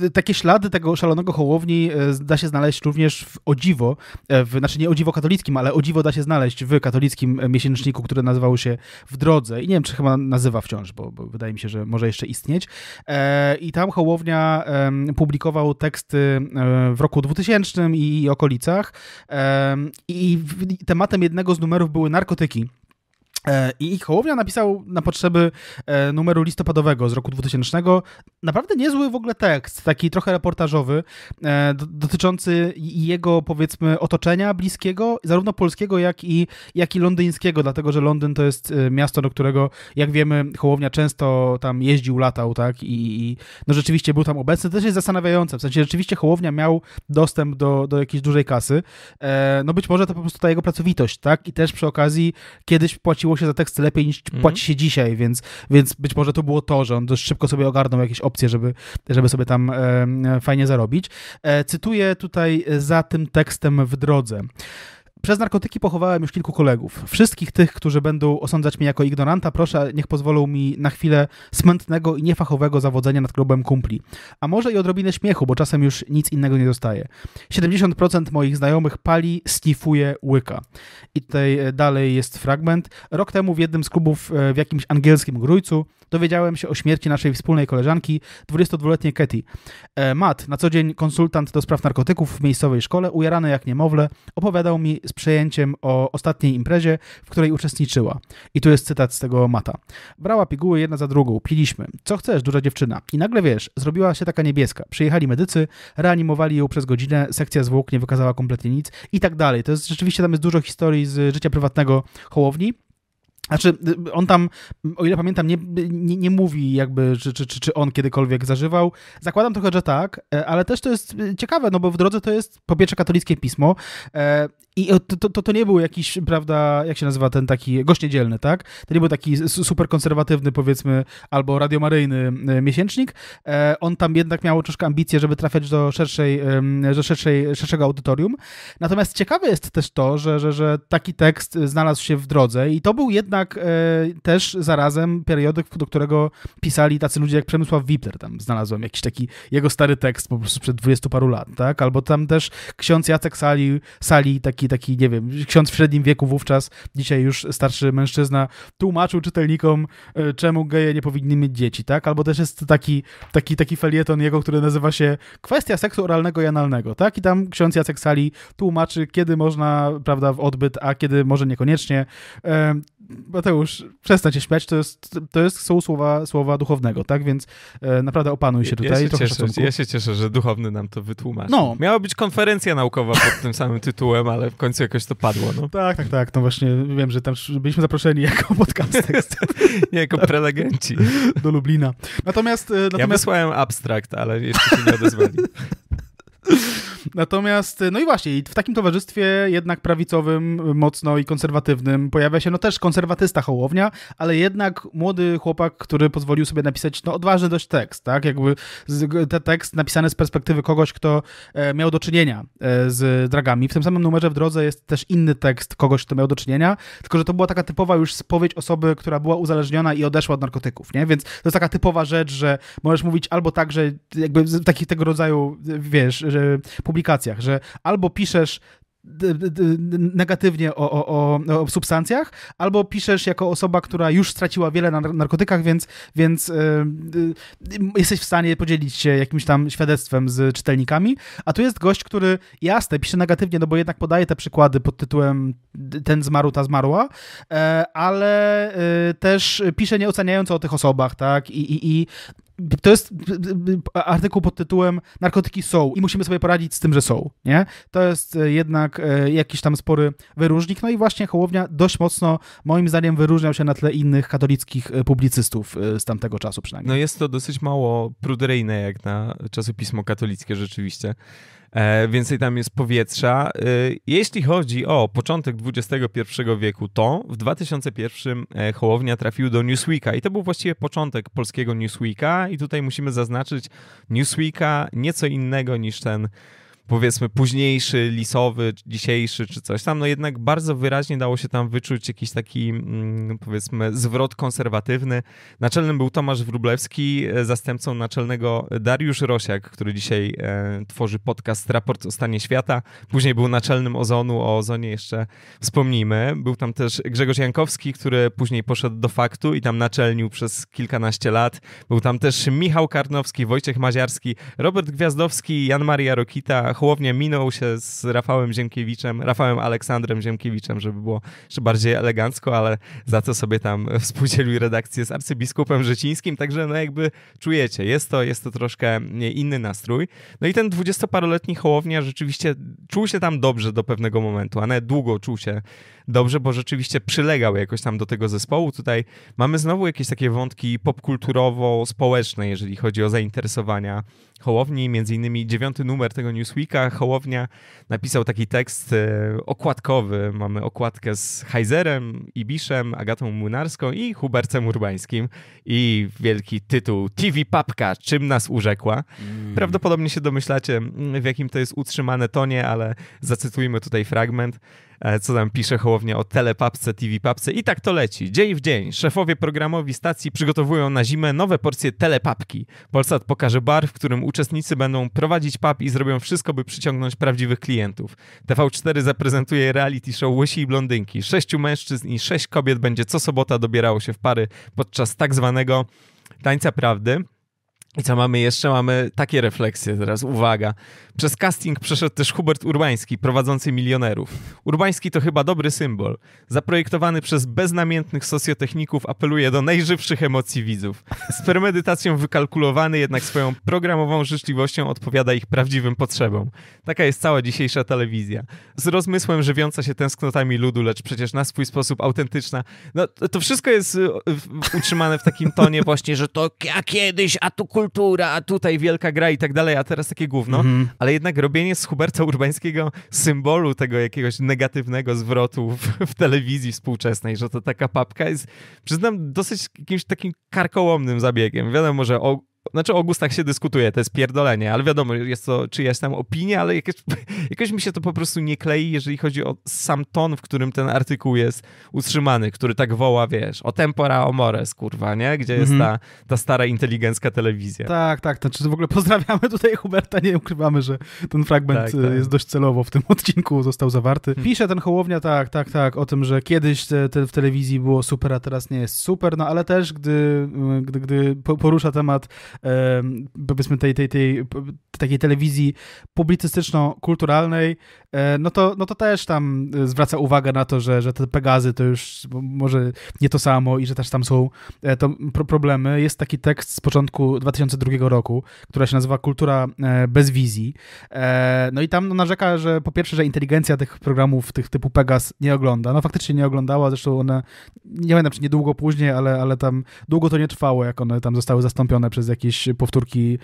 e, takie ślady tego szalonego hołowni e, da się znaleźć również w Odziwo, e, w, znaczy nie Odziwo katolickim, ale Odziwo da się znaleźć w katolickim miesięczniku, który nazywał się W Drodze i nie wiem, czy chyba nazywa wciąż, bo, bo wydaje mi się, że może jeszcze istnieć. I tam Hołownia publikował teksty w roku 2000 i, okolicach i tematem jednego z numerów były narkotyki. E, I Hołownia napisał na potrzeby e, numeru listopadowego z roku 2000 naprawdę niezły w ogóle tekst, taki trochę reportażowy, e, dotyczący jego powiedzmy otoczenia bliskiego, zarówno polskiego, jak i, jak i londyńskiego, dlatego że Londyn to jest miasto, do którego, jak wiemy, Hołownia często tam jeździł, latał, tak, i, i no rzeczywiście był tam obecny. To też jest zastanawiające, w sensie rzeczywiście Hołownia miał dostęp do, do jakiejś dużej kasy. No być może to po prostu ta jego pracowitość, tak, i też przy okazji kiedyś płaciło się za teksty lepiej niż mm. płaci się dzisiaj, więc, więc być może to było to, że on dość szybko sobie ogarnął jakieś opcje, żeby, żeby sobie tam e, fajnie zarobić. E, cytuję tutaj za tym tekstem w drodze. Przez narkotyki pochowałem już kilku kolegów. Wszystkich tych, którzy będą osądzać mnie jako ignoranta, proszę, niech pozwolą mi na chwilę smętnego i niefachowego zawodzenia nad klubem kumpli. A może i odrobinę śmiechu, bo czasem już nic innego nie dostaje. 70% moich znajomych pali, snifuje, łyka. I tutaj e, dalej jest fragment. Rok temu w jednym z klubów e, w jakimś angielskim grójcu dowiedziałem się o śmierci naszej wspólnej koleżanki, 22-letniej Katie. E, Matt, na co dzień konsultant do spraw narkotyków w miejscowej szkole, ujarany jak niemowlę, opowiadał mi z przejęciem o ostatniej imprezie, w której uczestniczyła. I tu jest cytat z tego Mata. Brała piguły jedna za drugą, piliśmy. Co chcesz, duża dziewczyna? I nagle wiesz, zrobiła się taka niebieska. Przyjechali medycy, reanimowali ją przez godzinę, sekcja zwłok nie wykazała kompletnie nic i tak dalej. To jest rzeczywiście tam jest dużo historii z życia prywatnego Hołowni. Znaczy, y, on tam, o ile pamiętam, nie, nie, nie mówi jakby, czy, czy, czy, on kiedykolwiek zażywał. Zakładam trochę, że tak, e, ale też to jest y, ciekawe, no bo w drodze to jest po pierwsze katolickie pismo e, i to, to, to nie był jakiś, prawda, jak się nazywa ten taki gość niedzielny, tak? To nie był taki super konserwatywny, powiedzmy, albo radiomaryjny e, miesięcznik. E, on tam jednak miał troszkę ambicje, żeby trafiać do, szerszej, do szerszej, szerszego audytorium. Natomiast ciekawe jest też to, że, że, że taki tekst znalazł się w drodze i to był jednak e, też zarazem periodyk, do którego pisali tacy ludzie jak Przemysław Wipter. Tam znalazłem jakiś taki jego stary tekst po prostu sprzed dwudziestu paru lat, tak? Albo tam też ksiądz Jacek Sali, Sali taki taki, nie wiem, ksiądz w średnim wieku wówczas, dzisiaj już starszy mężczyzna, tłumaczył czytelnikom, e, czemu geje nie powinni mieć dzieci, tak? Albo też jest taki, taki, taki felieton jego, który nazywa się Kwestia seksu oralnego i analnego, tak? I tam ksiądz Jacek Sali tłumaczy, kiedy można, prawda, w odbyt, a kiedy może niekoniecznie. E, Mateusz, przestań się śmiać, to, jest, to jest, są słowa, słowa duchownego, tak? Więc e, naprawdę opanuj się tutaj. Ja się, cieszę, ja się cieszę, że duchowny nam to wytłumaczy. No. Miała być konferencja naukowa pod tym samym tytułem, ale w końcu jakoś to padło. No. Tak, tak, tak. No właśnie wiem, że tam byliśmy zaproszeni jako podcast. nie, jako prelegenci. Do Lublina. Natomiast, e, natomiast... Ja wysłałem abstrakt, ale jeszcze się nie odezwali. Natomiast, no i właśnie, w takim towarzystwie jednak prawicowym, mocno i konserwatywnym pojawia się, no też konserwatysta Hołownia, ale jednak młody chłopak, który pozwolił sobie napisać, no odważny dość tekst, tak? Jakby ten tekst napisany z perspektywy kogoś, kto e, miał do czynienia e, z dragami. W tym samym numerze w drodze jest też inny tekst kogoś, kto miał do czynienia, tylko że to była taka typowa już spowiedź osoby, która była uzależniona i odeszła od narkotyków, nie? Więc to jest taka typowa rzecz, że możesz mówić albo tak, że jakby taki tego rodzaju, wiesz, że publikacjach, że albo piszesz negatywnie o, o, o, substancjach, albo piszesz jako osoba, która już straciła wiele na narkotykach, więc, więc yy, yy, jesteś w stanie podzielić się jakimś tam świadectwem z czytelnikami, a tu jest gość, który jasne, pisze negatywnie, no bo jednak podaje te przykłady pod tytułem ten zmarł, ta zmarła, yy, ale e, też pisze nieoceniająco o tych osobach, tak, i, i, i to jest artykuł pod tytułem Narkotyki są i musimy sobie poradzić z tym, że są, nie? To jest e, jednak e, jakiś tam spory wyróżnik, no i właśnie Hołownia dość mocno, moim zdaniem, wyróżniał się na tle innych katolickich e, publicystów z tamtego czasu przynajmniej. No jest to dosyć mało pruderyjne jak na czasopismo katolickie rzeczywiście. E, więcej tam jest powietrza. E, jeśli chodzi o początek XXI wieku, to w 2001 e, Hołownia trafił do Newsweeka i to był właściwie początek polskiego Newsweeka i tutaj musimy zaznaczyć Newsweeka nieco innego niż ten powiedzmy późniejszy, lisowy, dzisiejszy czy coś tam, no jednak bardzo wyraźnie dało się tam wyczuć jakiś taki mm, powiedzmy zwrot konserwatywny. Naczelnym był Tomasz Wrublewski, e, zastępcą naczelnego Dariusz Rosiak, który dzisiaj e, tworzy podcast Raport o stanie świata. Później był naczelnym Ozonu, o Ozonie jeszcze wspomnimy. Był tam też Grzegorz Jankowski, który później poszedł do faktu i tam naczelnił przez kilkanaście lat. Był tam też Michał Karnowski, Wojciech Maziarski, Robert Gwiazdowski, Jan Maria Rokita, Hołownia minął się z Rafałem Ziemkiewiczem, Rafałem Aleksandrem Ziemkiewiczem, żeby było jeszcze bardziej elegancko, ale za to sobie tam współdzielił redakcję z arcybiskupem Rzecińskim, także no jakby czujecie, jest to, jest to troszkę inny nastrój. No i ten dwudziestoparoletni Hołownia rzeczywiście czuł się tam dobrze do pewnego momentu, a nawet długo czuł się dobrze, bo rzeczywiście przylegał jakoś tam do tego zespołu. Tutaj mamy znowu jakieś takie wątki popkulturowo-społeczne, jeżeli chodzi o zainteresowania Hołowni. Między innymi dziewiąty numer tego Newsweeka, Hołownia napisał taki tekst e, okładkowy. Mamy okładkę z Heizerem, Ibiszem, Agatą Młynarską i Hubercem Urbańskim. I wielki tytuł TV Papka, czym nas urzekła. Mm. Prawdopodobnie się domyślacie, w jakim to jest utrzymane tonie, ale zacytujmy tutaj fragment. E, co tam pisze Hołownia o telepapce, TV papce i tak to leci. Dzień w dzień. Szefowie programowi stacji przygotowują na zimę nowe porcje telepapki. Polsat pokaże bar, w którym uczestnicy będą prowadzić pap i zrobią wszystko, by przyciągnąć prawdziwych klientów. TV4 zaprezentuje reality show Łysi i Blondynki. Sześciu mężczyzn i sześć kobiet będzie co sobota dobierało się w pary podczas tak zwanego tańca prawdy – i co mamy jeszcze? Mamy takie refleksje teraz, uwaga. Przez casting przeszedł też Hubert Urbański, prowadzący milionerów. Urbański to chyba dobry symbol. Zaprojektowany przez beznamiętnych socjotechników apeluje do najżywszych emocji widzów. Z premedytacją wykalkulowany, jednak swoją programową życzliwością odpowiada ich prawdziwym potrzebom. Taka jest cała dzisiejsza telewizja. Z rozmysłem żywiąca się tęsknotami ludu, lecz przecież na swój sposób autentyczna. No, to wszystko jest y, utrzymane w takim tonie właśnie, że to ja kiedyś, a tu kultura kultura, a tutaj wielka gra i tak dalej, a teraz takie gówno. Mm -hmm. Ale jednak robienie z Huberta Urbańskiego symbolu tego jakiegoś negatywnego zwrotu w, w, telewizji współczesnej, że to taka papka jest, przyznam, dosyć jakimś takim karkołomnym zabiegiem. Wiadomo, że o, znaczy o gustach się dyskutuje, to jest pierdolenie, ale wiadomo, jest to czyjaś tam opinia, ale jakieś jakoś mi się to po prostu nie klei, jeżeli chodzi o sam ton, w którym ten artykuł jest utrzymany, który tak woła, wiesz, o tempora amores, kurwa, nie? Gdzie jest mhm. ta, ta stara, inteligencka telewizja. Tak, tak, czy znaczy, w ogóle pozdrawiamy tutaj Huberta, nie ukrywamy, że ten fragment tak, tak. E, jest dość celowo w tym odcinku został zawarty. Hmm. Pisze ten Hołownia, tak, tak, tak, o tym, że kiedyś te, te w telewizji było super, a teraz nie jest super, no ale też, gdy, gdy, gdy porusza temat, e, powiedzmy, tej, tej, tej, takiej telewizji publicystyczno-kulturalnej, E, no to, no to też tam e, zwraca uwagę na to, że, że te Pegazy to już może nie to samo i że też tam są e, to problemy. Jest taki tekst z początku 2002 roku, która się nazywa Kultura bez wizji. No i tam no, narzeka, że po pierwsze, że inteligencja tych programów tych typu Pegas nie ogląda. No faktycznie nie oglądała, zresztą one, nie wiem, czy niedługo później, ale, ale tam długo to nie trwało, jak one tam zostały zastąpione przez jakieś powtórki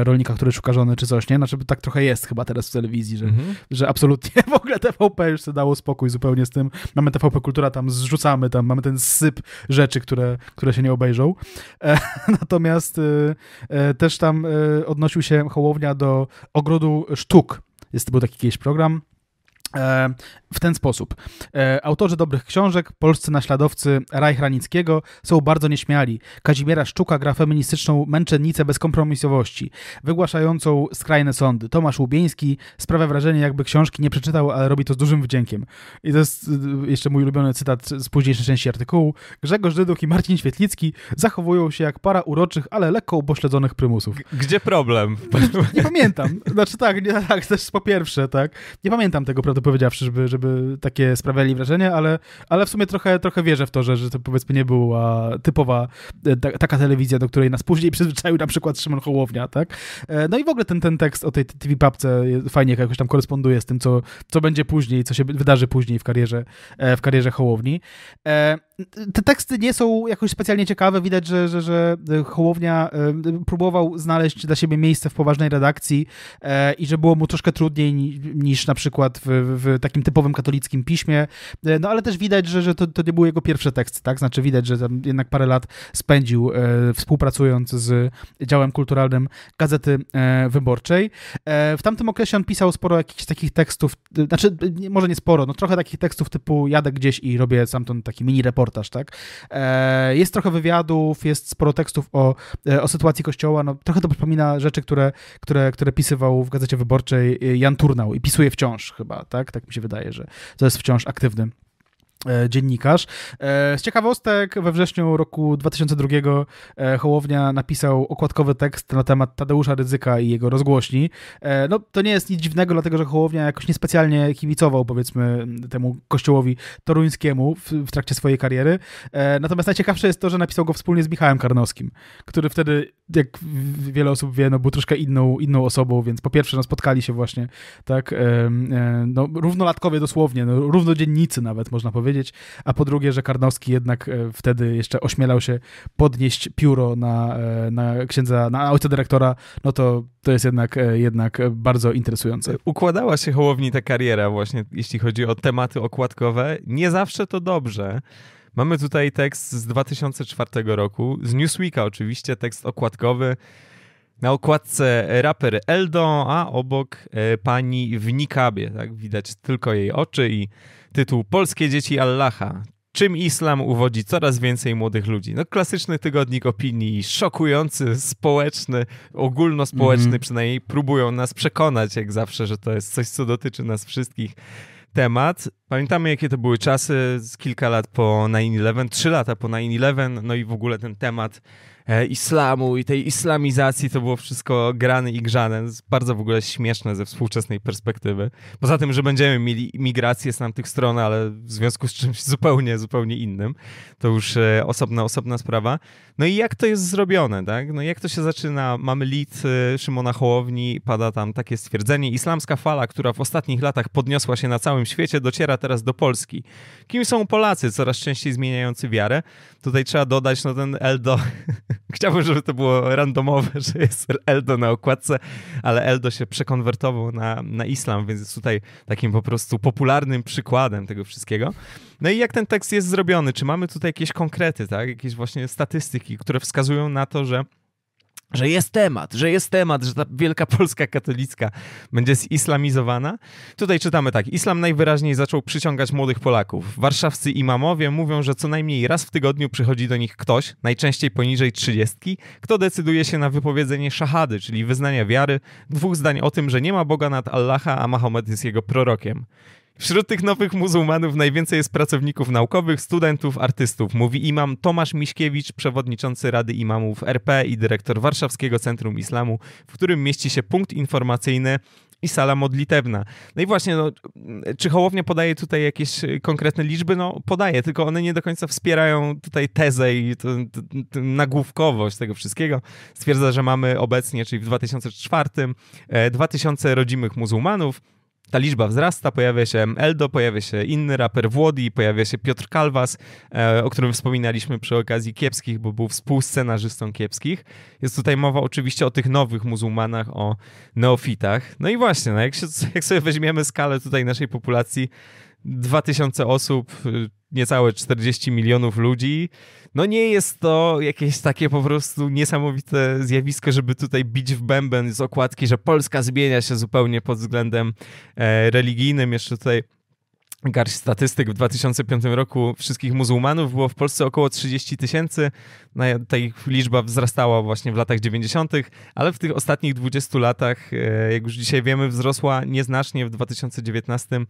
rolnika, który szuka żony czy coś, nie? Znaczy tak trochę jest chyba teraz w telewizji, że że, mhm. że absolutnie w ogóle TVP już sobie dało spokój zupełnie z tym. Mamy TVP Kultura, tam zrzucamy, tam mamy ten syp rzeczy, które, które się nie obejrzą. E, natomiast y, e, też tam e, odnosił się Hołownia do Ogrodu Sztuk. Jest, był taki jakiś program, E, w ten sposób. E, autorzy dobrych książek, polscy naśladowcy Raj Hranickiego są bardzo nieśmiali. Kazimiera Szczuka gra feministyczną męczennicę bezkompromisowości, wygłaszającą skrajne sądy. Tomasz Łubieński sprawia wrażenie, jakby książki nie przeczytał, ale robi to z dużym wdziękiem. I to jest y, jeszcze mój ulubiony cytat z późniejszej części artykułu. Grzegorz Dyduch i Marcin Świetlicki zachowują się jak para uroczych, ale lekko upośledzonych prymusów. Gdzie problem? Nie, nie pamiętam. Znaczy tak, nie, tak, też po pierwsze, tak. Nie pamiętam tego prawdopodobnie powiedziawszy, żeby, żeby takie sprawiali wrażenie, ale, ale w sumie trochę, trochę wierzę w to, że, że to powiedzmy nie była typowa e, ta, taka telewizja, do której nas później przyzwyczaił na przykład Szymon Hołownia, tak? E, no i w ogóle ten, ten tekst o tej TV Papce fajnie jakoś tam koresponduje z tym, co, co będzie później, co się wydarzy później w karierze, e, w karierze Hołowni te teksty nie są jakoś specjalnie ciekawe. Widać, że, że, że e, Hołownia e, próbował znaleźć dla siebie miejsce w poważnej redakcji e, i że było mu troszkę trudniej niż na przykład w, w takim typowym katolickim piśmie. No ale też widać, że, że to, to nie były jego pierwsze teksty, tak? Znaczy widać, że tam jednak parę lat spędził współpracując z działem kulturalnym Gazety Wyborczej. W tamtym okresie on pisał sporo jakichś takich tekstów, znaczy może nie sporo, no trochę takich tekstów typu jadę gdzieś i robię sam taki mini report reportaż, tak? E, jest trochę wywiadów, jest sporo tekstów o, e, o sytuacji kościoła, no trochę to przypomina rzeczy, które, które, które pisywał w Gazecie Wyborczej e, Jan Turnał i pisuje wciąż chyba, tak? Tak mi się wydaje, że to jest wciąż aktywny E, dziennikarz. E, z ciekawostek we wrześniu roku 2002 e, Hołownia napisał okładkowy tekst na temat Tadeusza Rydzyka i jego rozgłośni. No to nie jest nic dziwnego, dlatego że Hołownia jakoś niespecjalnie kibicował powiedzmy temu kościołowi toruńskiemu w, w trakcie swojej kariery. Natomiast najciekawsze jest to, że napisał go wspólnie z Michałem Karnowskim, który wtedy jak wiele osób wie, no był troszkę inną, inną osobą, więc po pierwsze no, spotkali się właśnie, tak, no, równolatkowie dosłownie, no, równodziennicy nawet można powiedzieć, a po drugie, że Karnowski jednak e, wtedy jeszcze ośmielał się podnieść pióro na, e, na księdza, na ojca dyrektora, no to to jest jednak, e, jednak bardzo interesujące. Układała się Hołowni ta kariera właśnie, jeśli chodzi o tematy okładkowe. Nie zawsze to dobrze. Mamy tutaj tekst z 2004 roku, z Newsweeka oczywiście, tekst okładkowy. Na okładce raper Eldo, a obok e, pani w nikabie. Tak? Widać tylko jej oczy i tytuł Polskie dzieci Allaha. Czym islam uwodzi coraz więcej młodych ludzi? No klasyczny tygodnik opinii, szokujący, społeczny, ogólnospołeczny mm -hmm. przynajmniej. Próbują nas przekonać jak zawsze, że to jest coś, co dotyczy nas wszystkich temat. Pamiętamy, jakie to były czasy z kilka lat po 9-11, trzy lata po 9-11, no i w ogóle ten temat e, islamu i tej islamizacji to było wszystko grane i grzane. Bardzo w ogóle śmieszne ze współczesnej perspektywy. Poza tym, że będziemy mieli migrację z tamtych stron, ale w związku z czymś zupełnie, zupełnie innym. To już e, osobna, osobna sprawa. No i jak to jest zrobione, tak? No jak to się zaczyna? Mamy lit e, Szymona Hołowni, pada tam takie stwierdzenie, islamska fala, która w ostatnich latach podniosła się na całym świecie, dociera teraz do Polski. Kim są Polacy coraz częściej zmieniający wiarę? Tutaj trzeba dodać, no ten Eldo, chciałbym, żeby to było randomowe, że jest Eldo na okładce, ale Eldo się przekonwertował na, na islam, więc jest tutaj takim po prostu popularnym przykładem tego wszystkiego. No i jak ten tekst jest zrobiony? Czy mamy tutaj jakieś konkrety, tak? jakieś właśnie statystyki, które wskazują na to, że że jest temat, że jest temat, że ta wielka Polska katolicka będzie zislamizowana. Tutaj czytamy tak. Islam najwyraźniej zaczął przyciągać młodych Polaków. Warszawscy imamowie mówią, że co najmniej raz w tygodniu przychodzi do nich ktoś, najczęściej poniżej trzydziestki, kto decyduje się na wypowiedzenie szahady, czyli wyznania wiary, dwóch zdań o tym, że nie ma Boga nad Allaha, a Mahomet jest jego prorokiem. Wśród tych nowych muzułmanów najwięcej jest pracowników naukowych, studentów, artystów, mówi imam Tomasz Miśkiewicz, przewodniczący Rady Imamów RP i dyrektor Warszawskiego Centrum Islamu, w którym mieści się punkt informacyjny i sala modlitewna. No i właśnie, no, czy Hołownia podaje tutaj jakieś konkretne liczby? No podaje, tylko one nie do końca wspierają tutaj tezę i nagłówkowość tego wszystkiego. Stwierdza, że mamy obecnie, czyli w 2004, 2000 e, rodzimych muzułmanów, ta liczba wzrasta, pojawia się Eldo, pojawia się inny raper Włodi, pojawia się Piotr Kalwas, e, o którym wspominaliśmy przy okazji Kiepskich, bo był współscenarzystą Kiepskich. Jest tutaj mowa oczywiście o tych nowych muzułmanach, o neofitach. No i właśnie, no jak, się, jak sobie weźmiemy skalę tutaj naszej populacji, 2000 osób, y, niecałe 40 milionów ludzi, no nie jest to jakieś takie po prostu niesamowite zjawisko, żeby tutaj bić w bęben z okładki, że Polska zmienia się zupełnie pod względem e, religijnym. Jeszcze tutaj garść statystyk w 2005 roku wszystkich muzułmanów było w Polsce około 30 tysięcy. No ta ich liczba wzrastała właśnie w latach 90., ale w tych ostatnich 20 latach, e, jak już dzisiaj wiemy, wzrosła nieznacznie. W 2019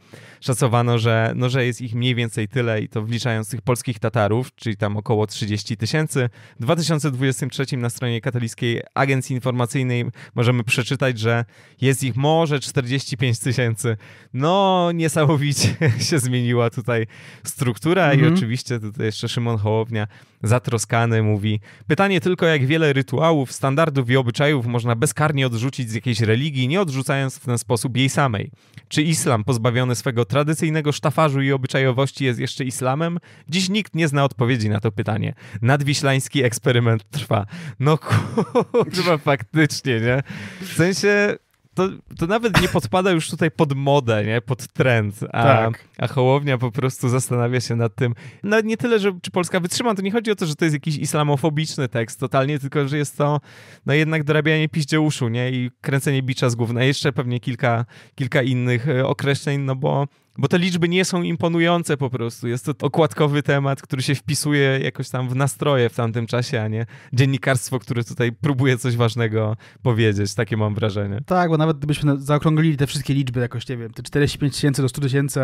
szacowano, że, no, że jest ich mniej więcej tyle i to wliczając tych polskich Tatarów, czyli tam około 30 tysięcy. W 2023 na stronie Katolickiej Agencji Informacyjnej możemy przeczytać, że jest ich może 45 tysięcy. No, niesamowicie się zmieniła tutaj struktura i mhm. oczywiście tutaj jeszcze Szymon Hołownia zatroskany mówi pytanie tylko jak wiele rytuałów, standardów i obyczajów można bezkarnie odrzucić z jakiejś religii, nie odrzucając w ten sposób jej samej. Czy islam pozbawiony swego tradycyjnego sztafarzu i obyczajowości jest jeszcze islamem? Dziś nikt nie zna odpowiedzi na to pytanie. Nadwiślański eksperyment trwa. No kurwa, faktycznie, nie? W sensie to, to nawet nie podpada już tutaj pod modę, nie? pod trend, a, tak. a Hołownia po prostu zastanawia się nad tym. No nie tyle, że czy Polska wytrzyma, to nie chodzi o to, że to jest jakiś islamofobiczny tekst totalnie, tylko że jest to no jednak dorabianie piździeuszu nie? i kręcenie bicza z gówna. Jeszcze pewnie kilka, kilka innych e, określeń, no bo bo te liczby nie są imponujące po prostu. Jest to okładkowy temat, który się wpisuje jakoś tam w nastroje w tamtym czasie, a nie dziennikarstwo, które tutaj próbuje coś ważnego powiedzieć. Takie mam wrażenie. Tak, bo nawet gdybyśmy zaokrąglili te wszystkie liczby jakoś, nie wiem, te 45 tysięcy do 100 tysięcy,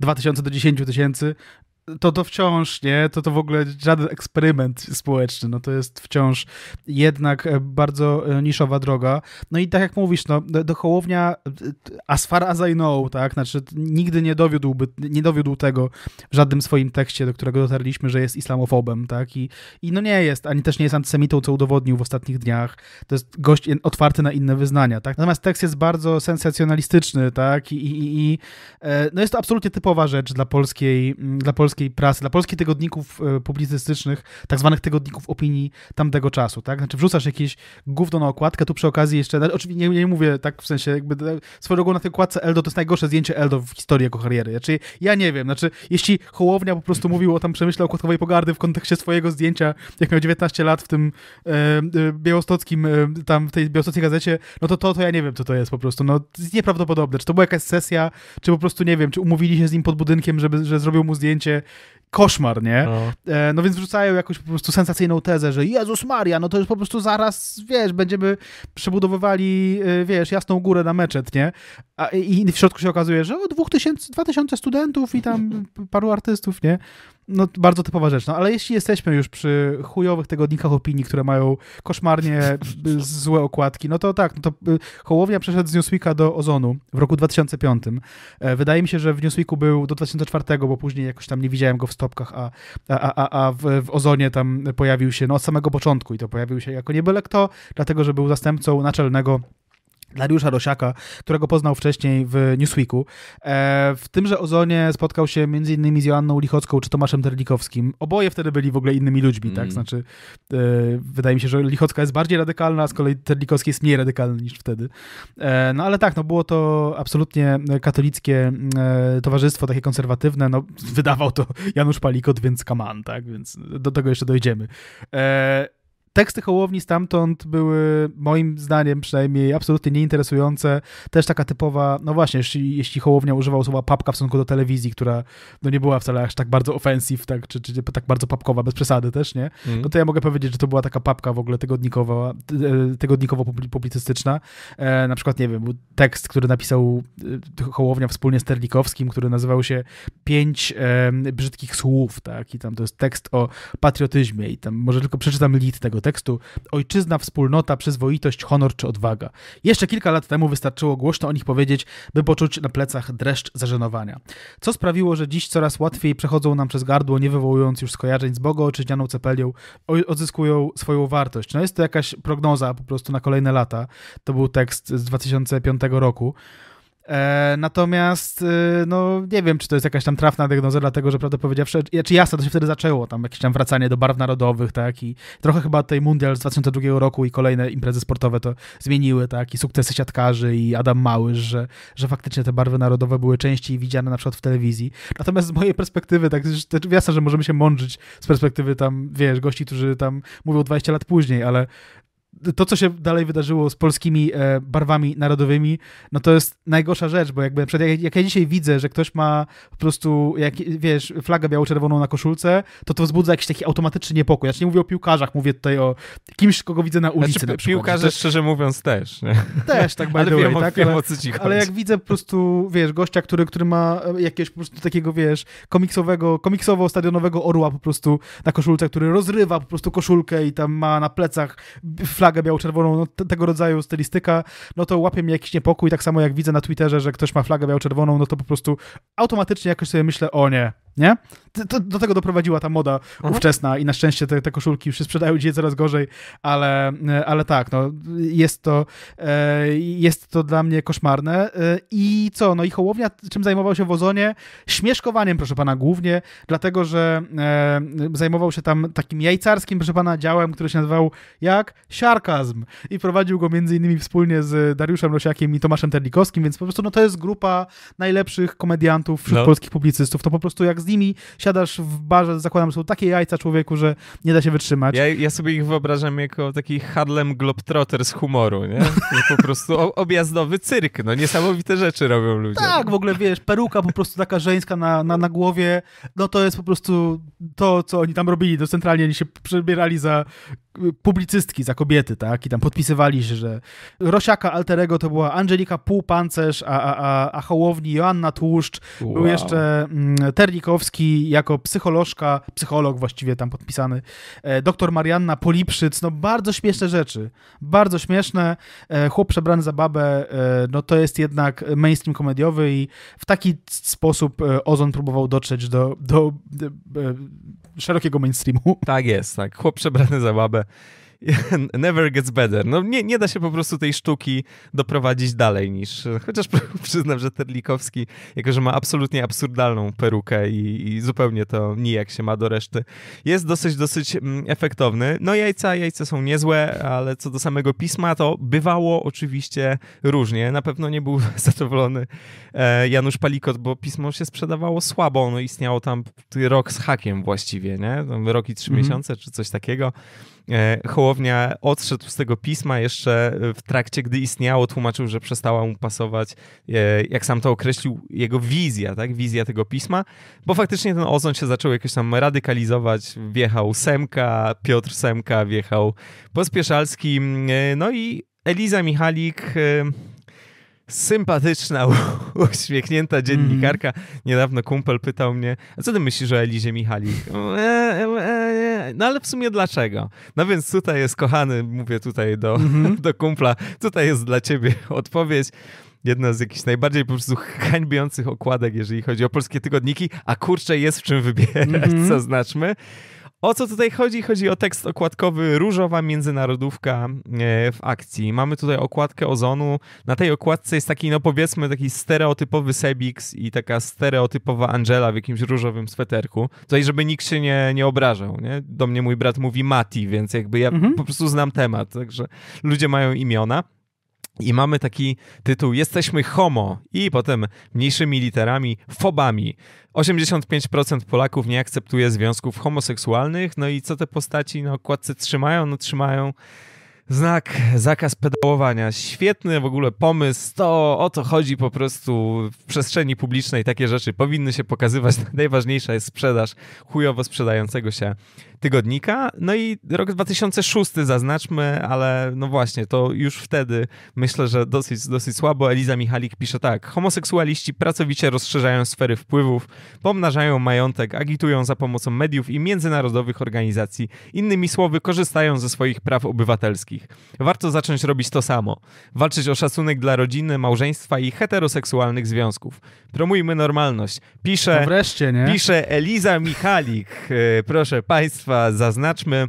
2 do 10 tysięcy, to to wciąż, nie, to to w ogóle żaden eksperyment społeczny, no to jest wciąż jednak e, bardzo e, niszowa droga. No i tak jak mówisz, no, do Hołownia e, as far as I know, tak, znaczy nigdy nie dowiódłby, nie dowiódł tego w żadnym swoim tekście, do którego dotarliśmy, że jest islamofobem, tak, i, i no nie jest, ani też nie jest antysemitą, co udowodnił w ostatnich dniach. To jest gość otwarty na inne wyznania, tak. Natomiast tekst jest bardzo sensacjonalistyczny, tak, i, i, i no jest to absolutnie typowa rzecz dla polskiej, dla polskiej polskiej prasy, dla polskich tygodników e, publicystycznych, tak zwanych tygodników opinii tamtego czasu, tak? Znaczy wrzucasz jakieś gówno na okładkę, tu przy okazji jeszcze, znaczy, oczywiście nie, nie mówię tak w sensie jakby, e, swoją drogą na tej okładce Eldo to jest najgorsze zdjęcie Eldo w historii jego kariery, znaczy ja nie wiem, znaczy jeśli Hołownia po prostu mówił o tam przemyśle okładkowej pogardy w kontekście swojego zdjęcia, jak miał 19 lat w tym e, e, białostockim, e, tam w tej białostockiej gazecie, no to, to to ja nie wiem, co to jest po prostu, no jest nieprawdopodobne, czy to była jakaś sesja, czy po prostu nie wiem, czy umówili się z nim pod budynkiem, żeby, że zrobił mu zdjęcie, koszmar, nie? No. E, no. więc wrzucają jakąś po prostu sensacyjną tezę, że Jezus Maria, no to już po prostu zaraz, wiesz, będziemy przebudowywali, e, wiesz, jasną górę na meczet, nie? A, I w środku się okazuje, że o 2000, 2000 studentów i tam paru artystów, nie? no, bardzo typowa rzecz. No, ale jeśli jesteśmy już przy chujowych tygodnikach opinii, które mają koszmarnie e, złe okładki, no to tak, no to e, Hołownia przeszedł z Newsweeka do Ozonu w roku 2005. E, wydaje mi się, że w Newsweeku był do 2004, bo później jakoś tam nie widziałem go w stopkach, a, a, a, a w, w Ozonie tam pojawił się no, od samego początku i to pojawił się jako nie byle kto, dlatego, że był zastępcą naczelnego Dariusza Rosiaka, którego poznał wcześniej w Newsweeku. E, w tymże ozonie spotkał się m.in. z Joanną Lichocką czy Tomaszem Terlikowskim. Oboje wtedy byli w ogóle innymi ludźmi, tak? mm. tak? Znaczy, e, wydaje mi się, że Lichocka jest bardziej radykalna, a z kolei Terlikowski jest mniej radykalny niż wtedy. E, no ale tak, no było to absolutnie katolickie towarzystwo, takie konserwatywne. No, wydawał to Janusz Palikot, więc kaman, tak? Więc do tego jeszcze dojdziemy teksty Hołowni stamtąd były moim zdaniem przynajmniej absolutnie nieinteresujące. Też taka typowa, no właśnie, jeśli, jeśli Hołownia używał słowa papka w stosunku do telewizji, która no nie była wcale aż tak bardzo ofensyw, tak, czy, czy tak bardzo papkowa, bez przesady też, nie? Mm. No to ja mogę powiedzieć, że to była taka papka w ogóle tygodnikowa, e, tygodnikowo-publicystyczna. E, na przykład, nie wiem, był tekst, który napisał e, Hołownia wspólnie z Terlikowskim, który nazywał się Pięć e, brzydkich słów, tak? I tam to jest tekst o patriotyzmie i tam może tylko przeczytam lit tego tekstu ojczyzna, wspólnota, przyzwoitość, honor czy odwaga. Jeszcze kilka lat temu wystarczyło głośno o nich powiedzieć, by poczuć na plecach dreszcz zażenowania. Co sprawiło, że dziś coraz łatwiej przechodzą nam przez gardło, nie wywołując już skojarzeń z Bogo czy dzianą cepelią, odzyskują swoją wartość. No jest to jakaś prognoza po prostu na kolejne lata. To był tekst z 2005 roku. E, natomiast, y, no nie wiem, czy to jest jakaś tam trafna diagnoza, dlatego że prawdę powiedziawszy, czy znaczy jasne, to się wtedy zaczęło, tam jakieś tam wracanie do barw narodowych, tak, i trochę chyba tej Mundial z 2002 roku i kolejne imprezy sportowe to zmieniły, tak, i sukcesy siatkarzy i Adam Małysz, że, że faktycznie te barwy narodowe były częściej widziane na przykład w telewizji. Natomiast z mojej perspektywy, tak, też jasne, że możemy się mądrzyć z perspektywy tam, wiesz, gości, którzy tam mówią 20 lat później, ale to, co się dalej wydarzyło z polskimi e, barwami narodowymi, no to jest najgorsza rzecz, bo jakby przed jak, jak ja dzisiaj widzę, że ktoś ma po prostu, jak, wiesz, flagę biało-czerwoną na koszulce, to to wzbudza jakiś taki automatyczny niepokój. Znaczy nie mówię o piłkarzach, mówię tutaj o kimś, kogo widzę na ulicy znaczy, na przykład. Piłkarze, też, szczerze mówiąc, też. Nie? Też, tak bardzo ale tak? ale, ale jak widzę po prostu, wiesz, gościa, który, który ma e, jakiegoś po prostu takiego, wiesz, komiksowego, komiksowo-stadionowego orła po prostu na koszulce, który rozrywa po prostu koszulkę i tam ma na plecach flagę flagę biało-czerwoną, no, tego rodzaju stylistyka, no to łapie mi jakiś niepokój, tak samo jak widzę na Twitterze, że ktoś ma flagę biało-czerwoną, no to po prostu automatycznie jakoś sobie myślę, o nie, nie? do tego doprowadziła ta moda mhm. ówczesna i na szczęście te, te koszulki już się sprzedają dzisiaj coraz gorzej, ale, e, ale tak, no, jest, to, e, jest to dla mnie koszmarne. E, I co, no i Hołownia czym zajmował się w Ozonie? Śmieszkowaniem, proszę pana, głównie, dlatego, że zajmował się tam takim jajcarskim, proszę pana, działem, który się nazywał jak? Siarkazm. I prowadził go między innymi wspólnie z Dariuszem Rosiakiem i Tomaszem Terlikowskim, więc po prostu no, to jest grupa najlepszych komediantów wśród no. polskich publicystów. To po prostu jak z nimi siadasz w barze, zakładam, że są takie jajca człowieku, że nie da się wytrzymać. Ja, ja sobie ich wyobrażam jako taki Harlem Globetrotter z humoru, nie? po prostu objazdowy cyrk, no niesamowite rzeczy robią ludzie. Tak, w ogóle wiesz, peruka po prostu taka żeńska na, na, na głowie, no to jest po prostu to, co oni tam robili, to centralnie oni się przebierali za y, publicystki, za kobiety, tak? I tam podpisywali się, że Rosiaka Alterego to była Angelika Półpancerz, a, a, a, a Hołowni Joanna Tłuszcz, wow. był jeszcze mm, Terniko jako psycholożka, psycholog właściwie tam podpisany, e, doktor Marianna Polipszyc, no bardzo śmieszne rzeczy, bardzo śmieszne. E, chłop przebrany za babę, e, no to jest jednak mainstream komediowy i w taki sposób Ozon próbował dotrzeć do, do, do szerokiego mainstreamu. Tak jest, tak. Chłop przebrany za babę never gets better. No nie, nie da się po prostu tej sztuki doprowadzić dalej niż, chociaż przyznam, że Terlikowski, jako że ma absolutnie absurdalną perukę i, i zupełnie to nijak się ma do reszty, jest dosyć, dosyć mm, efektowny. No jajca, jajca są niezłe, ale co do samego pisma, to bywało oczywiście różnie. Na pewno nie był zadowolony e, Janusz Palikot, bo pismo się sprzedawało słabo, ono istniało tam rok z hakiem właściwie, nie? Tam rok i trzy mm -hmm. miesiące czy coś takiego. E, Hołownia odszedł z tego pisma jeszcze e, w trakcie, gdy istniało, tłumaczył, że przestała mu pasować, e, jak sam to określił, jego wizja, tak? Wizja tego pisma, bo faktycznie ten ozon się zaczął jakoś tam radykalizować, wjechał Semka, Piotr Semka wjechał Pospieszalski, no i Eliza Michalik sympatyczna, uśmiechnięta dziennikarka. Mhm. Niedawno kumpel pytał mnie, a co ty myślisz o Elizie Michalik? E, e, e, no ale w sumie dlaczego? No więc tutaj jest, kochany, mówię tutaj do, mm -hmm. do kumpla, tutaj jest dla ciebie odpowiedź. Jedna z jakichś najbardziej po prostu hańbiących okładek, jeżeli chodzi o polskie tygodniki, a kurczę jest w czym wybierać, mm -hmm. zaznaczmy. O co tutaj chodzi? Chodzi o tekst okładkowy Różowa Międzynarodówka e, w akcji. Mamy tutaj okładkę ozonu. Na tej okładce jest taki, no powiedzmy, taki stereotypowy Sebix i taka stereotypowa Angela w jakimś różowym sweterku. Tutaj, żeby nikt się nie, nie obrażał, nie? Do mnie mój brat mówi Mati, więc jakby ja mhm. po prostu znam temat, także ludzie mają imiona. I mamy taki tytuł: Jesteśmy homo, i potem mniejszymi literami fobami. 85% Polaków nie akceptuje związków homoseksualnych. No i co te postaci na okładce trzymają? No trzymają znak zakaz pedałowania. Świetny w ogóle pomysł. To o to chodzi po prostu w przestrzeni publicznej. Takie rzeczy powinny się pokazywać. Najważniejsza jest sprzedaż chujowo sprzedającego się tygodnika. No i rok 2006 zaznaczmy, ale no właśnie, to już wtedy myślę, że dosyć, dosyć słabo. Eliza Michalik pisze tak. Homoseksualiści pracowicie rozszerzają sfery wpływów, pomnażają majątek, agitują za pomocą mediów i międzynarodowych organizacji. Innymi słowy, korzystają ze swoich praw obywatelskich. Warto zacząć robić to samo. Walczyć o szacunek dla rodziny, małżeństwa i heteroseksualnych związków. Promujmy normalność. Pisze, no wreszcie, nie? pisze Eliza Michalik. Y, proszę Państwa, Państwa zaznaczmy,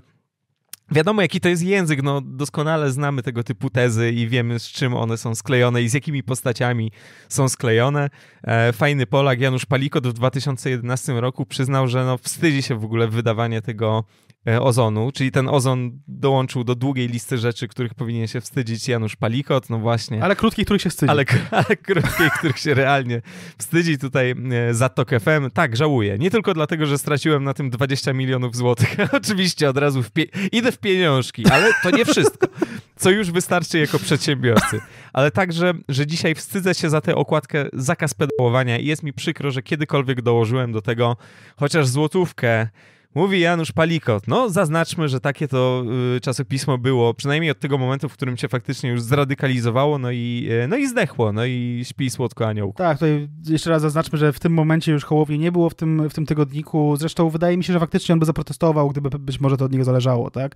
Wiadomo, jaki to jest język, no doskonale znamy tego typu tezy i wiemy, z czym one są sklejone i z jakimi postaciami są sklejone. E, fajny Polak Janusz Palikot w 2011 roku przyznał, że no, wstydzi się w ogóle wydawanie tego E, ozonu, czyli ten ozon dołączył do długiej listy rzeczy, których powinien się wstydzić Janusz Palikot, no właśnie. Ale krótkich, których się wstydzi. Ale, ale krótkich, których się realnie wstydzi tutaj e, za TOK FM. Tak, żałuję. Nie tylko dlatego, że straciłem na tym 20 milionów złotych. Oczywiście od razu w idę w pieniążki, ale to nie wszystko. Co już wystarczy jako przedsiębiorcy. Ale także, że dzisiaj wstydzę się za tę okładkę zakaz pedałowania i jest mi przykro, że kiedykolwiek dołożyłem do tego chociaż złotówkę Mówi Janusz Palikot. No, zaznaczmy, że takie to y, czasopismo było, przynajmniej od tego momentu, w którym się faktycznie już zradykalizowało, no i, y, no i zdechło, no i śpi słodko Anioł. Tak, tutaj jeszcze raz zaznaczmy, że w tym momencie już Hołowni nie było w tym, w tym tygodniku. Zresztą wydaje mi się, że faktycznie on by zaprotestował, gdyby być może to od niego zależało, tak?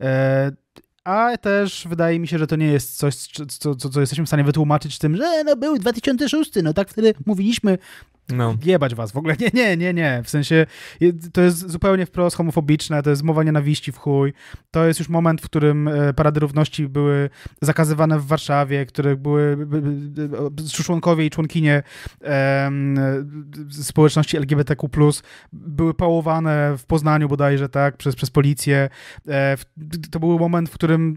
E a też wydaje mi się, że to nie jest coś, co, co, co jesteśmy w stanie wytłumaczyć tym, że no był 2006, no tak wtedy mówiliśmy, no. Jebać was w ogóle. Nie, nie, nie, nie. W sensie to jest zupełnie wprost homofobiczne, to jest mowa nienawiści w chuj. To jest już moment, w którym e, parady równości były zakazywane w Warszawie, które były członkowie i członkinie społeczności LGBTQ+, były pałowane w Poznaniu bodajże, tak, przez, przez policję. E, to był moment, w którym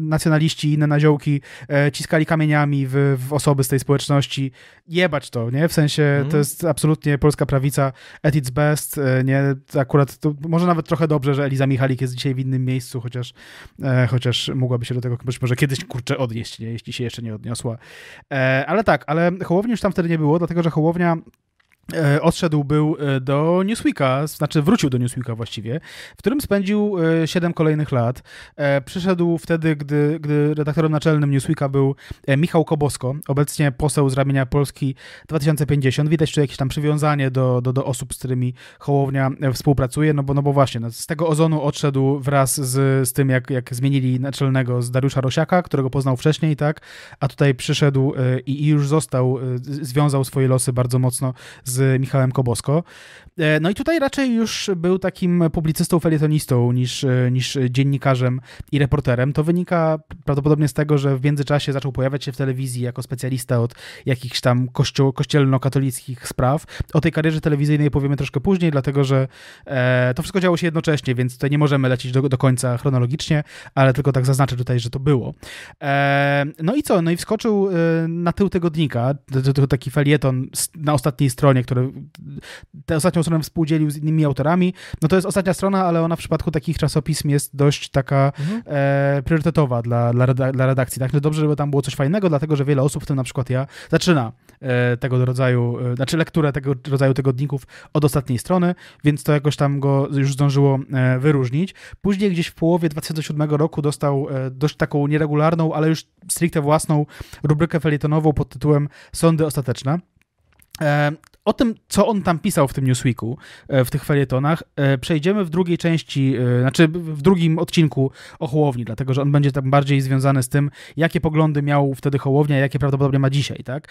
nacjonaliści i inne naziołki e, ciskali kamieniami w, w osoby z tej społeczności. Jebać to, nie? W sensie mhm. to jest absolutnie polska prawica at its best, e, nie? Akurat to może nawet trochę dobrze, że Eliza Michalik jest dzisiaj w innym miejscu, chociaż, e, chociaż mogłaby się do tego być może kiedyś, kurczę, odnieść, nie? jeśli się jeszcze nie odniosła. E, ale tak, ale Hołowni już tam wtedy nie było, dlatego że Hołownia E, odszedł był e, do Newsweeka, znaczy wrócił do Newsweeka właściwie, w którym spędził 7 e, kolejnych lat. Przyszedł wtedy, gdy, gdy redaktorem naczelnym Newsweeka był Michał Kobosko, obecnie poseł z ramienia Polski 2050. Widać tu jakieś tam przywiązanie do, do, do osób, z którymi Hołownia współpracuje, no bo, no bo właśnie, no z tego ozonu odszedł wraz z, z tym, jak, jak zmienili naczelnego z Dariusza Rosiaka, którego poznał wcześniej, tak, a tutaj przyszedł i, i już został, związał swoje losy bardzo mocno z Michałem Kobosko. E, no i tutaj raczej już był takim publicystą, felietonistą niż, e, niż dziennikarzem i reporterem. To wynika prawdopodobnie z tego, że w międzyczasie zaczął pojawiać się w telewizji jako specjalista od jakichś tam kościół, kościelno-katolickich spraw. O tej karierze telewizyjnej powiemy troszkę później, dlatego że e, to wszystko działo się jednocześnie, więc tutaj nie możemy lecieć do, do końca chronologicznie, ale tylko tak zaznaczę tutaj, że to było. no i co? No i wskoczył na tył tygodnika, to, to taki felieton na ostatniej stronie które tę ostatnią stronę współdzielił z innymi autorami. No to jest ostatnia strona, ale ona w przypadku takich czasopism jest dość taka mhm. e, priorytetowa dla, dla, dla redakcji. Tak, no dobrze, żeby tam było coś fajnego, dlatego że wiele osób, w tym na przykład ja, zaczyna e, tego rodzaju, e, znaczy lekturę tego rodzaju tygodników od ostatniej strony, więc to jakoś tam go już zdążyło e, wyróżnić. Później gdzieś w połowie 2007 roku dostał e, dość taką nieregularną, ale już stricte własną rubrykę felietonową pod tytułem Sądy ostateczne. E, o tym, co on tam pisał w tym Newsweeku, e, w tych felietonach, e, przejdziemy w drugiej części, e, znaczy w drugim odcinku o Hołowni, dlatego że on będzie tam bardziej związany z tym, jakie poglądy miał wtedy Hołownia, jakie prawdopodobnie ma dzisiaj, tak?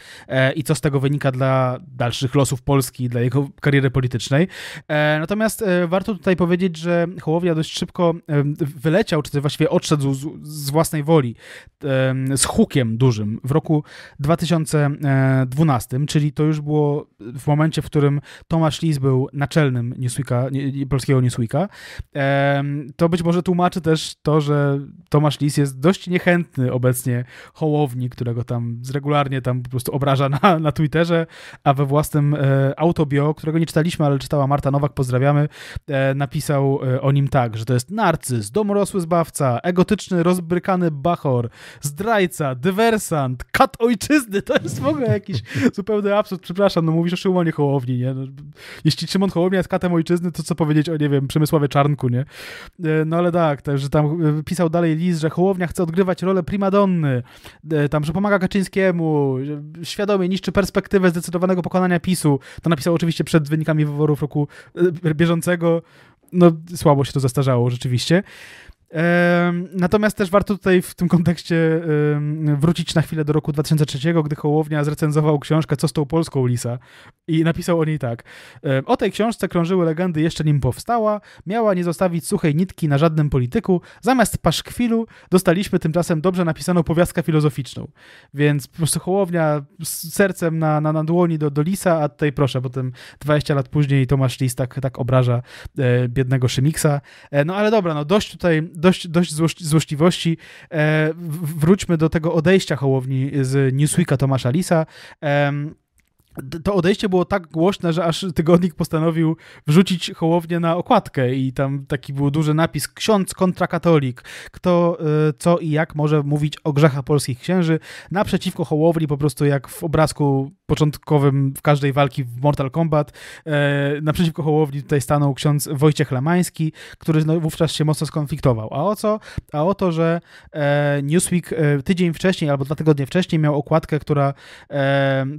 I co z tego wynika dla dalszych losów Polski, dla jego kariery politycznej. Natomiast warto tutaj powiedzieć, że Hołownia dość szybko wyleciał, czy też właściwie odszedł z, z własnej woli, z hukiem dużym w roku 2012, czyli to już było w momencie, w którym Tomasz Lis był naczelnym Newsweeka, nie, polskiego Newsweeka, to być może tłumaczy też to, że Tomasz Lis jest dość niechętny obecnie Hołowni, którego tam regularnie tam po prostu obraża na, na Twitterze, a we własnym e, autobio, którego nie czytaliśmy, ale czytała Marta Nowak, pozdrawiamy, e, napisał e, o nim tak, że to jest narcyz, domorosły zbawca, egotyczny, rozbrykany bachor, zdrajca, dywersant, kat ojczyzny, to jest w ogóle jakiś zupełny absurd, przepraszam, no mówisz o przy Łonie Hołowni, nie? No, jeśli Szymon Hołownia jest katem ojczyzny, to co powiedzieć o, nie wiem, Przemysławie Czarnku, nie? E, no ale tak, że tam e, pisał dalej list, że Hołownia chce odgrywać rolę primadonny, e, tam, że pomaga Kaczyńskiemu, świadomie niszczy perspektywę zdecydowanego pokonania PiSu. To napisał oczywiście przed wynikami wyborów roku bieżącego. No, słabo się to zastarzało, rzeczywiście. Natomiast też warto tutaj w tym kontekście wrócić na chwilę do roku 2003, gdy Hołownia zrecenzował książkę Co z tą Polską Lisa i napisał o niej tak. O tej książce krążyły legendy jeszcze nim powstała, miała nie zostawić suchej nitki na żadnym polityku, zamiast paszkwilu dostaliśmy tymczasem dobrze napisaną powiastkę filozoficzną. Więc po prostu Hołownia z sercem na, na, na dłoni do, do Lisa, a tutaj proszę, potem 20 lat później Tomasz Lis tak, tak obraża e, biednego Szymiksa. E, no ale dobra, no dość tutaj dość, dość złośliwości. E, wróćmy do tego odejścia Hołowni z Newsweeka Tomasza Lisa to odejście było tak głośne, że aż tygodnik postanowił wrzucić Hołownię na okładkę i tam taki był duży napis ksiądz kontra katolik, kto y, co i jak może mówić o grzechach polskich księży, naprzeciwko Hołowni po prostu jak w obrazku początkowym w każdej walki w Mortal Kombat, e, naprzeciwko Hołowni tutaj stanął ksiądz Wojciech Lamański, który wówczas się mocno skonfliktował. A o co? A o to, że e, Newsweek e, tydzień wcześniej albo dwa tygodnie wcześniej miał okładkę, która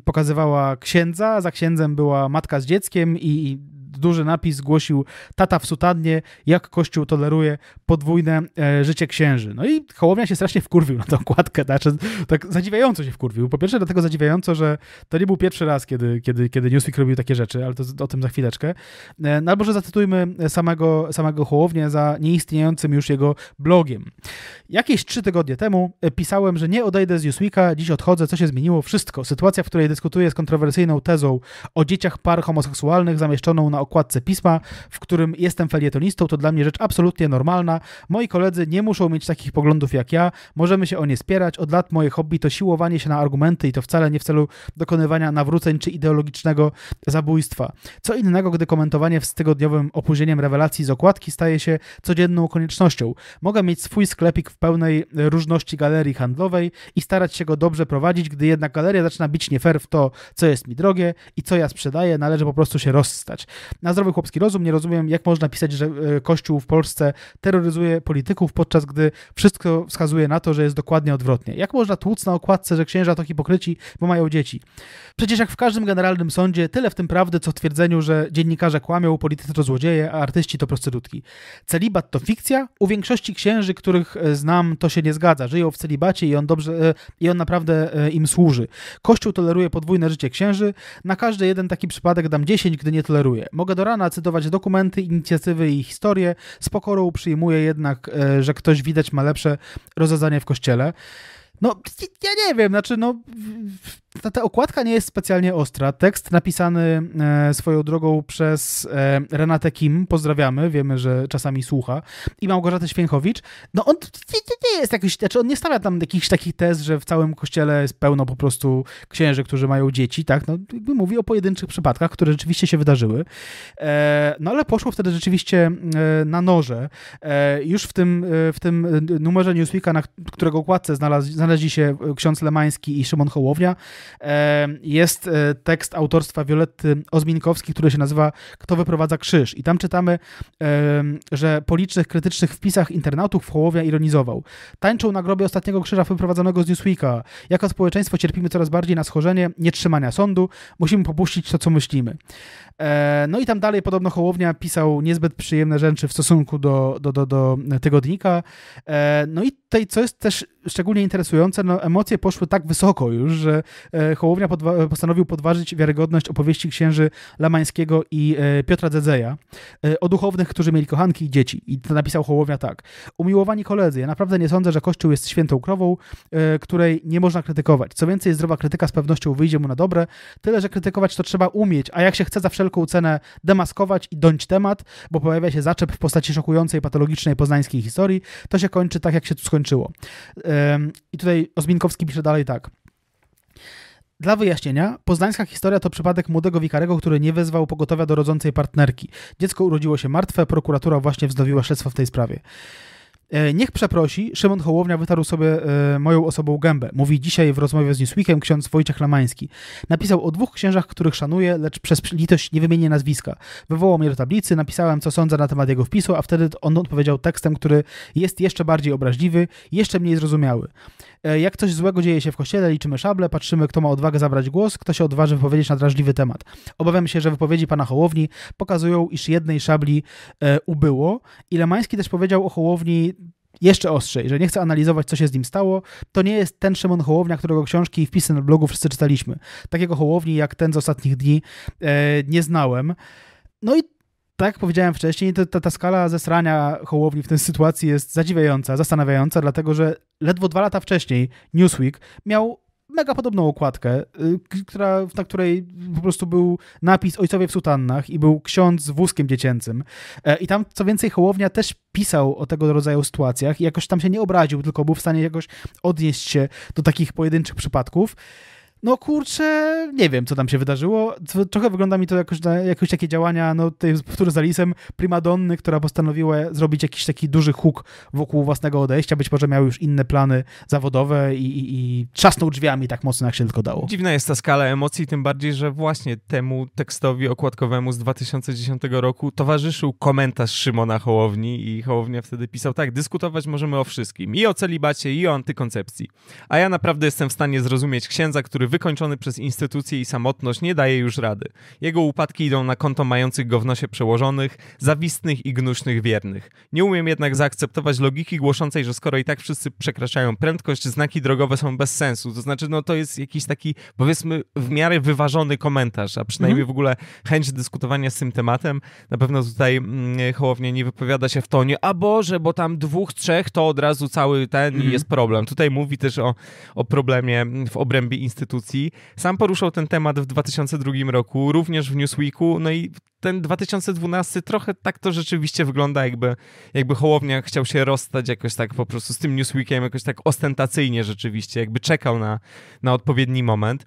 pokazywała księży księdza, za księdzem była matka z dzieckiem i duży napis głosił tata w sutannie, jak Kościół toleruje podwójne e, życie księży. No i Hołownia się strasznie wkurwił na tę okładkę, znaczy tak zadziwiająco się wkurwił. Po pierwsze dlatego zadziwiająco, że to nie był pierwszy raz, kiedy, kiedy, kiedy Newsweek robił takie rzeczy, ale to o tym za chwileczkę. E, no albo, że zacytujmy e, samego, samego Hołownię za nieistniejącym już jego blogiem. Jakieś trzy tygodnie temu e, pisałem, że nie odejdę z Newsweeka, dziś odchodzę, co się zmieniło, wszystko. Sytuacja, w której dyskutuję z kontrowersyjnym kontrowersyjną tezą o dzieciach par homoseksualnych zamieszczoną na okładce pisma, w którym jestem felietonistą, to dla mnie rzecz absolutnie normalna. Moi koledzy nie muszą mieć takich poglądów jak ja, możemy się o nie spierać. Od lat moje hobby to siłowanie się na argumenty i to wcale nie w celu dokonywania nawróceń czy ideologicznego zabójstwa. Co innego, gdy komentowanie z tygodniowym opóźnieniem rewelacji z okładki staje się codzienną koniecznością. Mogę mieć swój sklepik w pełnej różności galerii handlowej i starać się go dobrze prowadzić, gdy jednak galeria zaczyna bić nie fair w to, co jest jest mi drogie i co ja sprzedaję, należy po prostu się rozstać. Na zdrowy chłopski rozum nie rozumiem, jak można pisać, że e, Kościół w Polsce terroryzuje polityków, podczas gdy wszystko wskazuje na to, że jest dokładnie odwrotnie. Jak można tłuc na okładce, że księża to hipokryci, bo mają dzieci? Przecież jak w każdym generalnym sądzie, tyle w tym prawdy, co w twierdzeniu, że dziennikarze kłamią, politycy to złodzieje, a artyści to prostytutki. Celibat to fikcja? U większości księży, których e, znam, to się nie zgadza. Żyją w celibacie i on dobrze, e, i on naprawdę im służy. Kościół toleruje podwójne życie księży, na każdy jeden taki przypadek dam 10, gdy nie toleruję. Mogę do rana cytować dokumenty, inicjatywy i historie. Z pokorą przyjmuję jednak, e, że ktoś widać ma lepsze rozwiązanie w kościele. No, ja nie wiem, znaczy, no, ta, ta okładka nie jest specjalnie ostra. Tekst napisany e, swoją drogą przez e, Renatę Kim, pozdrawiamy, wiemy, że czasami słucha, i Małgorzatę Święchowicz. No, on nie, nie jest jakiś, znaczy, on nie stawia tam jakichś takich tez, że w całym kościele jest pełno po prostu księży, którzy mają dzieci, tak? No, jakby mówi o pojedynczych przypadkach, które rzeczywiście się wydarzyły. E, no, ale poszło wtedy rzeczywiście e, na noże. E, już w tym, e, w tym numerze Newsweeka, na którego okładce znalazł, znalazł znaleźli się e, ksiądz Lemański i Szymon Hołownia. E, jest e, tekst autorstwa Violetty Ozminkowskiej, który się nazywa Kto wyprowadza krzyż. I tam czytamy, że po licznych krytycznych wpisach internautów Hołownia ironizował. Tańczą na grobie ostatniego krzyża wyprowadzonego z Newsweeka. Jako społeczeństwo cierpimy coraz bardziej na schorzenie nietrzymania sądu. Musimy popuścić to, co myślimy. E, no i tam dalej podobno Hołownia pisał niezbyt przyjemne rzeczy w stosunku do, do, do, do tygodnika. E, no i tutaj, co jest też szczególnie interesujące, no emocje poszły tak wysoko już, że e, Hołownia podwa- postanowił podważyć wiarygodność opowieści księży Lamańskiego i Piotra Dzedzeja o duchownych, którzy mieli kochanki i dzieci. I to napisał Hołownia tak. Umiłowani koledzy, ja naprawdę nie sądzę, że Kościół jest świętą krową, której nie można krytykować. Co więcej, zdrowa krytyka z pewnością wyjdzie mu na dobre, tyle, że krytykować to trzeba umieć, a jak się chce za wszelką wszelką cenę demaskować i dońć temat, bo pojawia się zaczep w postaci szokującej, patologicznej poznańskiej historii. To się kończy tak, jak się tu skończyło. I tutaj Ozminkowski pisze dalej tak. Dla wyjaśnienia, poznańska historia to przypadek młodego wikarego, który nie wezwał pogotowia do rodzącej partnerki. Dziecko urodziło się martwe, prokuratura właśnie wznowiła śledztwo w tej sprawie. E, niech przeprosi, Szymon Hołownia wytarł sobie e, moją osobą gębę. Mówi dzisiaj w rozmowie z Newsweekiem ksiądz Wojciech Lamański. Napisał o dwóch księżach, których szanuję, lecz przez litość nie wymienię nazwiska. Wywołał mnie do tablicy, napisałem co sądzę na temat jego wpisu, a wtedy on odpowiedział tekstem, który jest jeszcze bardziej obraźliwy, jeszcze mniej zrozumiały. E, jak coś złego dzieje się w kościele, liczymy szable, patrzymy, kto ma odwagę zabrać głos, kto się odważy wypowiedzieć na drażliwy temat. Obawiam się, że wypowiedzi pana Hołowni pokazują, iż jednej szabli e, ubyło. I Lemański też powiedział o Hołowni jeszcze ostrzej, że nie chce analizować, co się z nim stało. To nie jest ten Szymon Hołownia, którego książki i wpisy na blogu wszyscy czytaliśmy. Takiego Hołowni jak ten z ostatnich dni e, nie znałem. No i tak jak powiedziałem wcześniej, to, ta, ta skala zesrania Hołowni w tej sytuacji jest zadziwiająca, zastanawiająca, dlatego że ledwo dwa lata wcześniej Newsweek miał mega podobną okładkę, y, która, na której po prostu był napis Ojcowie w sutannach i był ksiądz z wózkiem dziecięcym. E, I tam, co więcej, Hołownia też pisał o tego rodzaju sytuacjach i jakoś tam się nie obraził, tylko był w stanie jakoś odnieść się do takich pojedynczych przypadków no kurczę, nie wiem, co tam się wydarzyło. Trochę wygląda mi to jakoś, jakoś takie działania, no tej powtórzę za Lisem, Primadonny, która postanowiła zrobić jakiś taki duży huk wokół własnego odejścia. Być może miał już inne plany zawodowe i, i, i trzasnął drzwiami tak mocno, jak się tylko dało. Dziwna jest ta skala emocji, tym bardziej, że właśnie temu tekstowi okładkowemu z 2010 roku towarzyszył komentarz Szymona Hołowni i Hołownia wtedy pisał tak, dyskutować możemy o wszystkim, i o celibacie, i o antykoncepcji. A ja naprawdę jestem w stanie zrozumieć księdza, który wykończony przez instytucje i samotność, nie daje już rady. Jego upadki idą na konto mających go w nosie przełożonych, zawistnych i gnuśnych wiernych. Nie umiem jednak zaakceptować logiki głoszącej, że skoro i tak wszyscy przekraczają prędkość, znaki drogowe są bez sensu. To znaczy, no to jest jakiś taki, powiedzmy, w miarę wyważony komentarz, a przynajmniej mhm. w ogóle chęć dyskutowania z tym tematem. Na pewno tutaj mm, nie wypowiada się w tonie, a Boże, bo tam dwóch, trzech, to od razu cały ten mhm. jest problem. Tutaj mówi też o, o problemie w obrębie instytucji sam poruszał ten temat w 2002 roku, również w Newsweeku, no i ten 2012 trochę tak to rzeczywiście wygląda, jakby, jakby Hołownia chciał się rozstać jakoś tak po prostu z tym Newsweekiem, jakoś tak ostentacyjnie rzeczywiście, jakby czekał na, na odpowiedni moment.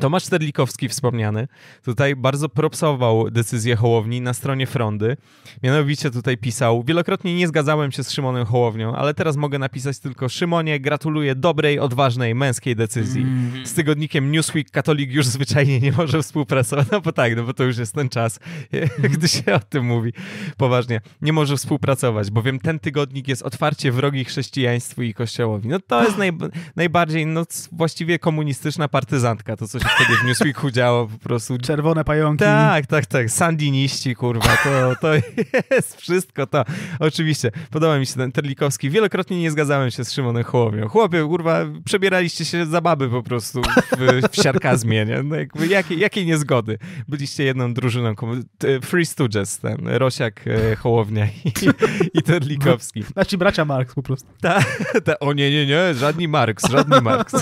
Tomasz Sterlikowski wspomniany tutaj bardzo propsował decyzję Hołowni na stronie Frondy. Mianowicie tutaj pisał: Wielokrotnie nie zgadzałem się z Szymonem Hołownią, ale teraz mogę napisać tylko: Szymonie, gratuluję dobrej, odważnej, męskiej decyzji. Mhm. Z tygodnikiem Newsweek Katolik już zwyczajnie nie może współpracować. No bo tak, no bo to już jest ten czas, mhm. gdy się o tym mówi. Poważnie, nie może współpracować, bowiem ten tygodnik jest otwarcie wrogi chrześcijaństwu i kościołowi. No to jest naj najbardziej, no właściwie komunistyczna partyzantka, to coś wtedy w Newsweeku działo po prostu. Czerwone pająki. Tak, tak, tak. Sandiniści, kurwa, to, to jest wszystko to. Oczywiście, podoba mi się ten Terlikowski. Wielokrotnie nie zgadzałem się z Szymonem Hołownią. Chłopie, kurwa, przebieraliście się za baby po prostu w, w siarkazmie, nie? No jakby, jakiej, niezgody? Byliście jedną drużyną. Free Stooges, ten Rosiak, e, Hołownia i, i Terlikowski. Znaczy bracia Marx po prostu. Ta, ta, o nie, nie, nie, żadni Marx, żadni Marx.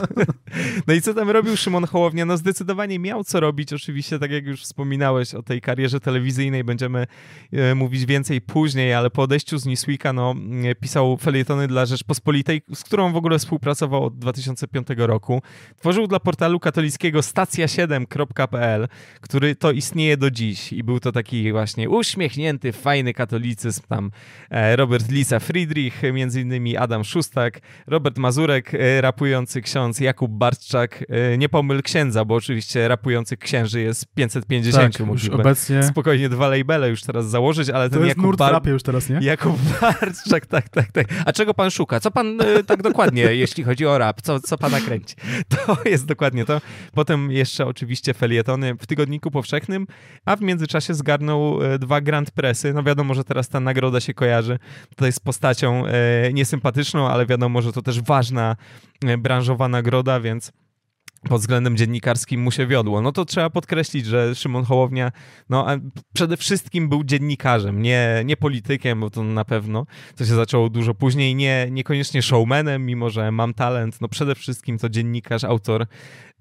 No i co tam robił Szymon Hołownia? No no zdecydowanie miał co robić. Oczywiście, tak jak już wspominałeś o tej karierze telewizyjnej, będziemy e, mówić więcej później, ale po odejściu z Newsweeka no, mm, pisał felietony dla Rzeczpospolitej, z którą w ogóle współpracował od 2005 roku. Tworzył dla portalu katolickiego stacja7.pl, który to istnieje do dziś i był to taki właśnie uśmiechnięty, fajny katolicyzm. Tam e, Robert Lisa Friedrich, między innymi Adam Szustak, Robert Mazurek, e, rapujący ksiądz Jakub Bartczak, nie pomyl księdza, bo oczywiście rapujących księży jest 550. Tak, już obecnie. Spokojnie dwa labele już teraz założyć, ale to ten jest Jakub nurt Bar... już teraz, nie? Jako Barczak, tak, tak, tak. A czego pan szuka? Co pan y, tak dokładnie, jeśli chodzi o rap? Co, co pana kręci? To jest dokładnie to. Potem jeszcze oczywiście felietony w Tygodniku Powszechnym, a w międzyczasie zgarnął y, dwa Grand Presy. No wiadomo, że teraz ta nagroda się kojarzy tutaj z postacią y, niesympatyczną, ale wiadomo, że to też ważna branżowa nagroda, więc pod względem dziennikarskim mu się wiodło. No to trzeba podkreślić, że Szymon Hołownia no, przede wszystkim był dziennikarzem, nie, nie politykiem, bo to na pewno, to się zaczęło dużo później, nie, niekoniecznie showmanem, mimo że mam talent, no przede wszystkim to dziennikarz, autor,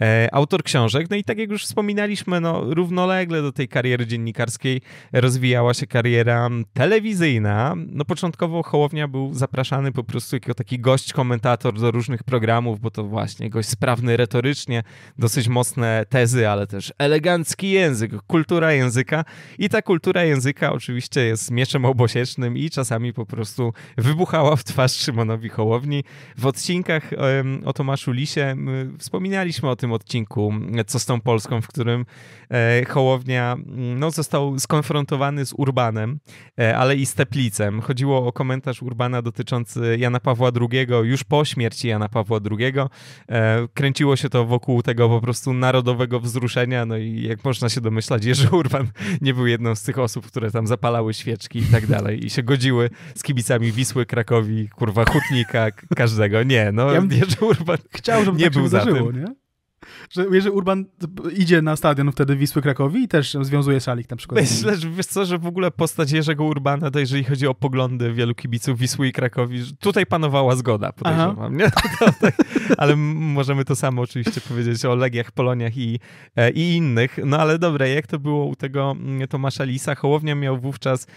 e, autor książek. No i tak jak już wspominaliśmy, no równolegle do tej kariery dziennikarskiej rozwijała się kariera telewizyjna. No początkowo Hołownia był zapraszany po prostu jako taki gość, komentator do różnych programów, bo to właśnie gość sprawny retorycznie, faktycznie dosyć mocne tezy, ale też elegancki język, kultura języka i ta kultura języka oczywiście jest mieczem obosiecznym i czasami po prostu wybuchała w twarz Szymonowi Hołowni. W odcinkach o Tomaszu Lisie wspominaliśmy o tym odcinku, co z tą Polską, w którym e, Hołownia no, został skonfrontowany z Urbanem, e, ale i z Teplicem. Chodziło o komentarz Urbana dotyczący Jana Pawła II, już po śmierci Jana Pawła II. E, kręciło się to wokół wokół tego po prostu narodowego wzruszenia. No i jak można się domyślać, Jerzy Urban nie był jedną z tych osób, które tam zapalały świeczki i tak dalej i się godziły z kibicami Wisły, Krakowi, kurwa Hutnika, każdego. Nie, no ja Jerzy Urban chciał, żeby nie tak był się był za tym. Nie? Że Jerzy Urban idzie na stadion wtedy Wisły Krakowi i też związuje szalik na przykład. Myślę, że wiesz co, że w ogóle postać Jerzego Urbana, to jeżeli chodzi o poglądy wielu kibiców Wisły i Krakowi, tutaj panowała zgoda, podejrzewam. Aha. Nie? To, to, tak. Ale możemy to samo oczywiście powiedzieć o Legiach, Poloniach i, e, i innych. No ale dobre, jak to było u tego mm, Tomasza Lisa? Hołownia miał wówczas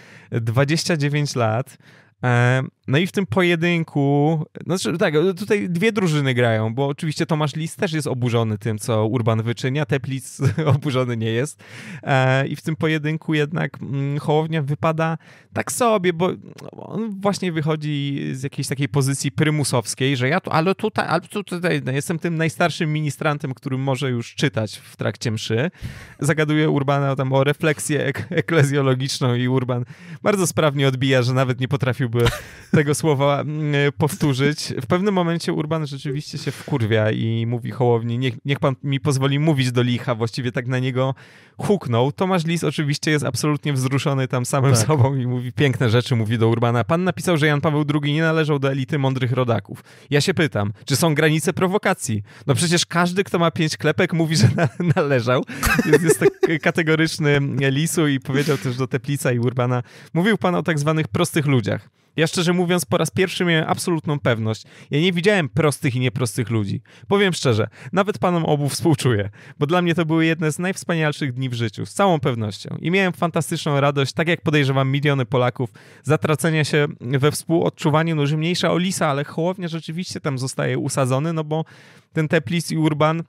29 lat. E, no i w tym pojedynku, znaczy tak, tutaj dwie drużyny grają, bo oczywiście Tomasz Lis też jest oburzony tym, co Urban wyczynia, Teplic oburzony nie jest. E, I w tym pojedynku jednak mm, Hołownia wypada tak sobie, bo on właśnie wychodzi z jakiejś takiej pozycji prymusowskiej, że ja tu, ale tutaj, ale tutaj no, jestem tym najstarszym ministrantem, który może już czytać w trakcie mszy. Zagaduje Urbana tam o refleksję ek eklezjologiczną i Urban bardzo sprawnie odbija, że nawet nie potrafił potrafiłby tego słowa mm, powtórzyć. W pewnym momencie Urban rzeczywiście się wkurwia i mówi Hołowni, niech, niech pan mi pozwoli mówić do licha, właściwie tak na niego huknął. Tomasz Lis oczywiście jest absolutnie wzruszony tam samym tak. sobą i mówi piękne rzeczy, mówi do Urbana. Pan napisał, że Jan Paweł II nie należał do elity mądrych rodaków. Ja się pytam, czy są granice prowokacji? No przecież każdy, kto ma pięć klepek, mówi, że na, należał. Jest, jest tak kategoryczny Lisu i powiedział też do Teplica i Urbana, mówił pan o tak zwanych prostych ludziach. Ja szczerze mówiąc, po raz pierwszy miałem absolutną pewność. Ja nie widziałem prostych i nieprostych ludzi. Powiem szczerze, nawet panom obu współczuję, bo dla mnie to były jedne z najwspanialszych dni w życiu, z całą pewnością. I miałem fantastyczną radość, tak jak podejrzewam miliony Polaków, zatracenia się we współodczuwaniu, no że mniejsza Olisa, ale Hołownia rzeczywiście tam zostaje usadzony, no bo ten Teplis i Urban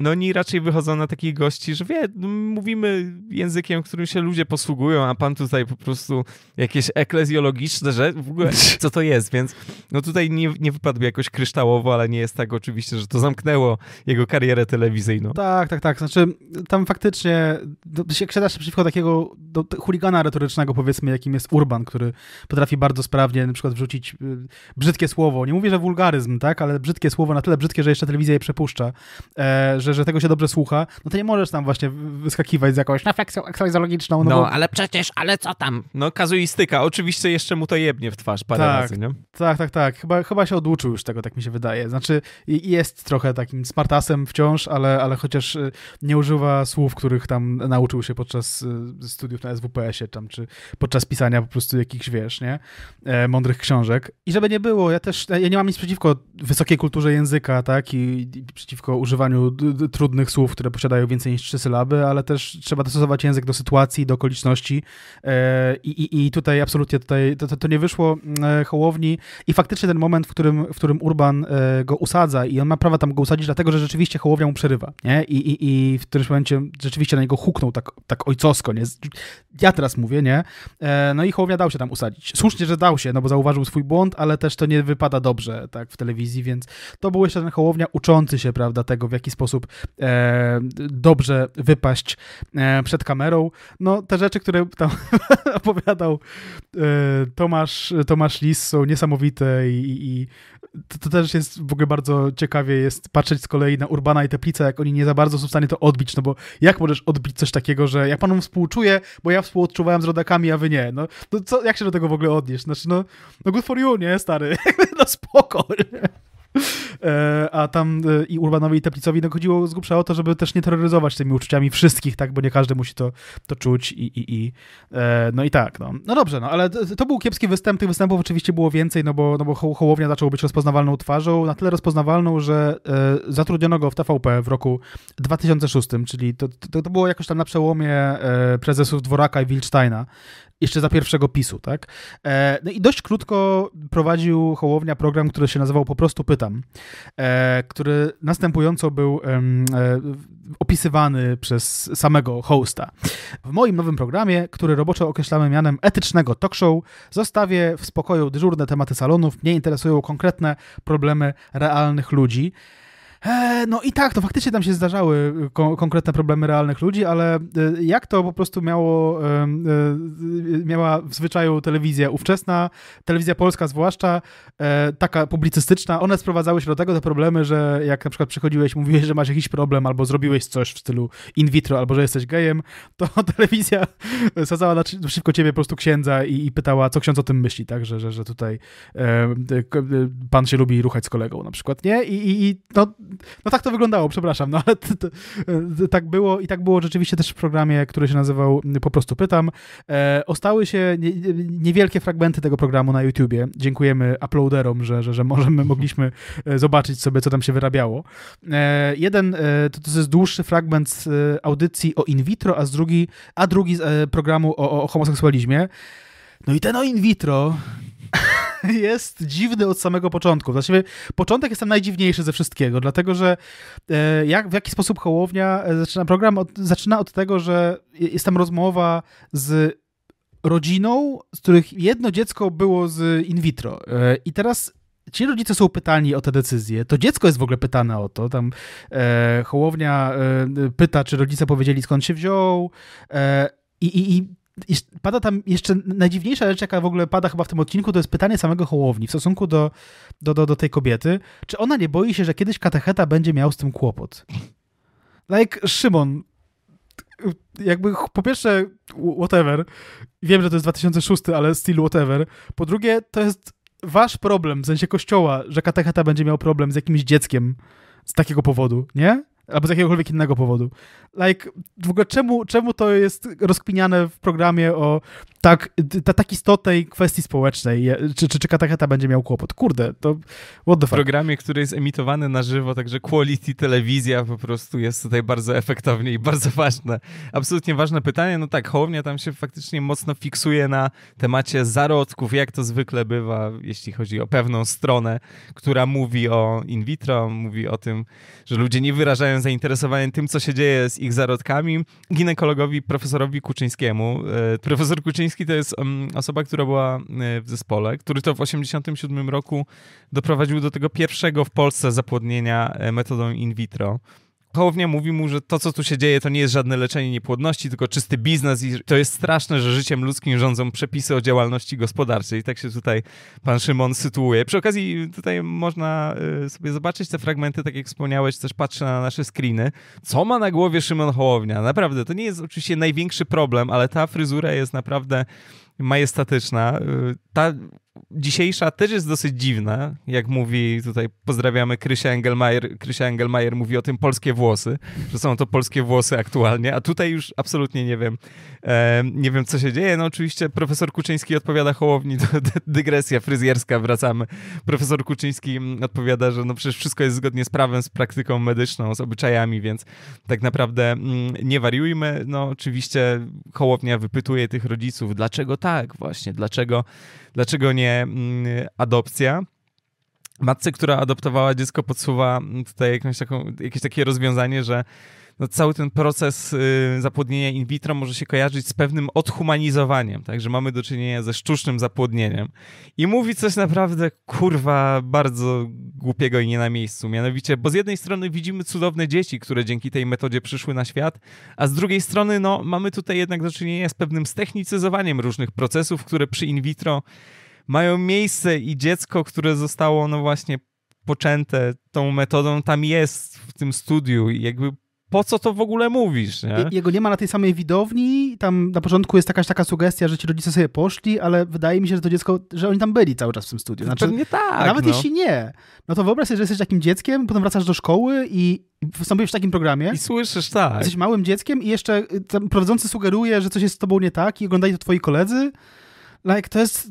no oni raczej wychodzą na takich gości, że wie, no, mówimy językiem, którym się ludzie posługują, a pan tutaj po prostu jakieś eklezjologiczne, że w ogóle co to jest, więc no tutaj nie, nie wypadł jakoś kryształowo, ale nie jest tak oczywiście, że to zamknęło jego karierę telewizyjną. Tak, tak, tak, znaczy tam faktycznie do, jak siadasz przeciwko takiego do, chuligana retorycznego powiedzmy, jakim jest Urban, który potrafi bardzo sprawnie na przykład wrzucić y, brzydkie słowo, nie mówię, że wulgaryzm, tak, ale brzydkie słowo na tyle brzydkie, że jeszcze telewizja je przepuszcza, e, że że, że tego się dobrze słucha, no to nie możesz tam właśnie wyskakiwać z jakąś refleksją ekstralizologiczną. No, no bo... ale przecież, ale co tam? No kazuistyka, oczywiście jeszcze mu to jebnie w twarz parę tak, razy, nie? Tak, tak, tak. Chyba, chyba się oduczył już tego, tak mi się wydaje. Znaczy jest trochę takim smartasem wciąż, ale, ale chociaż y, nie używa słów, których tam nauczył się podczas y, studiów na SWPS-ie tam, czy podczas pisania po prostu jakichś, wiesz, nie? E, mądrych książek. I żeby nie było, ja też, ja nie mam nic przeciwko wysokiej kulturze języka, tak? I, i przeciwko używaniu trudnych słów, które posiadają więcej niż trzy sylaby, ale też trzeba dostosować język do sytuacji, do okoliczności e, i, i, i tutaj absolutnie tutaj to, to, to, nie wyszło mm, e, Hołowni i faktycznie ten moment, w którym, w którym Urban e, go usadza i on ma prawo tam go usadzić, dlatego że rzeczywiście Hołownia mu przerywa nie? I, i, i w którymś momencie rzeczywiście na niego huknął tak, tak ojcowsko, nie? ja teraz mówię, nie? No i Hołownia dał się tam usadzić. Słusznie, że dał się, no bo zauważył swój błąd, ale też to nie wypada dobrze tak w telewizji, więc to był jeszcze ten Hołownia uczący się, prawda, tego w jaki sposób sposób e, dobrze wypaść e, przed kamerą. No, te rzeczy, które tam opowiadał e, Tomasz, Tomasz Lis są niesamowite i, i, i to, to, też jest w ogóle bardzo ciekawie jest patrzeć z kolei na Urbana i Teplica, jak oni nie za bardzo są w stanie to odbić, no bo jak możesz odbić coś takiego, że ja panu współczuję, bo ja współodczuwałem z rodakami, a wy nie. No, no, co, jak się do tego w ogóle odnieść? Znaczy, no, no good for you, nie, stary? no spoko, nie? E, a tam e, i Urbanowi i Teplicowi no, chodziło z grubsza o to, żeby też nie terroryzować tymi uczuciami wszystkich, tak, bo nie każdy musi to, to czuć i, i, i e, no i tak, no. No dobrze, no, ale to, był kiepski występ, tych występów oczywiście było więcej, no bo, no bo Hołownia zaczął być rozpoznawalną twarzą, na tyle rozpoznawalną, że zatrudniono go w TVP w roku 2006, czyli to, to, to było jakoś tam na przełomie prezesów Dworaka i Wilcztajna, jeszcze za pierwszego PiSu, tak? E, no i dość krótko prowadził Hołownia program, który się nazywał Po prostu pytam, e, który następująco był e, opisywany przez samego hosta. W moim nowym programie, który roboczo określamy mianem etycznego talk show, zostawię w spokoju dyżurne tematy salonów, mnie interesują konkretne problemy realnych ludzi e, no i tak, to no faktycznie tam się zdarzały y, ko konkretne problemy realnych ludzi, ale y, jak to po prostu miało, y, miała w zwyczaju telewizja ówczesna, telewizja polska zwłaszcza, e, taka publicystyczna, one sprowadzały się do tego te problemy, że jak na przykład przychodziłeś, mówiłeś, że masz jakiś problem, albo zrobiłeś coś w stylu in vitro, albo że jesteś gejem, to telewizja sadzała szybko ciebie po prostu księdza i, i, pytała, co ksiądz o tym myśli, tak, że, że, że tutaj e, pan się lubi ruchać z kolegą na przykład, nie? I, i, i no, no tak to wyglądało, przepraszam, no ale to, to, e, tak było i tak było rzeczywiście też w programie, który się nazywał Po prostu pytam. E, ostały się nie, niewielkie fragmenty tego programu na YouTubie. Dziękujemy uploaderom, że, że, że możemy, mogliśmy e, zobaczyć sobie, co tam się wyrabiało. E, jeden e, to, to jest dłuższy fragment z audycji o in vitro, a z drugi, a drugi z programu o, o homoseksualizmie. No i ten o in vitro jest dziwny od samego początku. Właściwie początek jest tam najdziwniejszy ze wszystkiego, dlatego że e, jak, w jaki sposób Hołownia e, zaczyna program, od, zaczyna od tego, że jest tam rozmowa z rodziną, z których jedno dziecko było z in vitro. E, I teraz ci rodzice są pytani o te decyzje, to dziecko jest w ogóle pytane o to, tam e, Hołownia e, pyta, czy rodzice powiedzieli skąd się wziął e, i, i, pada tam jeszcze najdziwniejsza rzecz, jaka w ogóle pada chyba w tym odcinku, to jest pytanie samego Hołowni w stosunku do, do, do, do tej kobiety, czy ona nie boi się, że kiedyś katecheta będzie miał z tym kłopot. Like, Szymon, jakby po pierwsze, whatever, wiem, że to jest 2006, ale still whatever. Po drugie, to jest wasz problem, w sensie kościoła, że katecheta będzie miał problem z jakimś dzieckiem z takiego powodu, nie? albo z jakiegokolwiek innego powodu. Like, w ogóle czemu, czemu to jest rozkminiane w programie o tak, ta, tak istotnej kwestii społecznej? Czy, czy, czy Katacheta będzie miał kłopot? Kurde, to what the fuck? W programie, który jest emitowany na żywo, także quality telewizja po prostu jest tutaj bardzo efektownie i bardzo ważne. Absolutnie ważne pytanie. No tak, Hołownia tam się faktycznie mocno fiksuje na temacie zarodków, jak to zwykle bywa, jeśli chodzi o pewną stronę, która mówi o in vitro, mówi o tym, że ludzie nie wyrażają byłem zainteresowany tym, co się dzieje z ich zarodkami, ginekologowi profesorowi Kuczyńskiemu. E, profesor Kuczyński to jest mm, osoba, która była e, w zespole, który to w 1987 roku doprowadził do tego pierwszego w Polsce zapłodnienia e, metodą in vitro. Hołownia mówi mu, że to, co tu się dzieje, to nie jest żadne leczenie niepłodności, tylko czysty biznes i to jest straszne, że życiem ludzkim rządzą przepisy o działalności gospodarczej. tak się tutaj pan Szymon sytuuje. Przy okazji tutaj można y, sobie zobaczyć te fragmenty, tak jak wspomniałeś, też patrzę na nasze screeny. Co ma na głowie Szymon Hołownia? Naprawdę, to nie jest oczywiście największy problem, ale ta fryzura jest naprawdę majestatyczna. Y, ta dzisiejsza też jest dosyć dziwna, jak mówi tutaj, pozdrawiamy Krysia Engelmeier, Krysia Engelmeier mówi o tym polskie włosy, że są to polskie włosy aktualnie, a tutaj już absolutnie nie wiem, e, nie wiem co się dzieje. No oczywiście profesor Kuczyński odpowiada Hołowni, to dygresja fryzjerska, wracamy. Profesor Kuczyński odpowiada, że no przecież wszystko jest zgodnie z prawem, z praktyką medyczną, z obyczajami, więc tak naprawdę mm, nie wariujmy. No oczywiście Hołownia wypytuje tych rodziców, dlaczego tak właśnie, dlaczego Dlaczego nie mm, adopcja? Matce, która adoptowała dziecko, podsuwa tutaj jakąś taką, jakieś takie rozwiązanie, że no, cały ten proces y, zapłodnienia in vitro może się kojarzyć z pewnym odhumanizowaniem, także mamy do czynienia ze sztucznym zapłodnieniem. I mówi coś naprawdę, kurwa, bardzo głupiego i nie na miejscu. Mianowicie, bo z jednej strony widzimy cudowne dzieci, które dzięki tej metodzie przyszły na świat, a z drugiej strony, no, mamy tutaj jednak do czynienia z pewnym ztechnicyzowaniem różnych procesów, które przy in vitro mają miejsce i dziecko, które zostało, no właśnie, poczęte tą metodą, tam jest w tym studiu i jakby po co to w ogóle mówisz? Nie? Jego nie ma na tej samej widowni. Tam na początku jest jakaś taka sugestia, że ci rodzice sobie poszli, ale wydaje mi się, że to dziecko, że oni tam byli cały czas w tym studiu. Znaczy, nie tak. Nawet no. jeśli nie, no to wyobraź sobie, że jesteś takim dzieckiem, potem wracasz do szkoły i występujesz w takim programie. I słyszysz, tak. Jesteś małym dzieckiem i jeszcze y, prowadzący sugeruje, że coś jest z tobą nie tak i oglądali to twoi koledzy. Like, to jest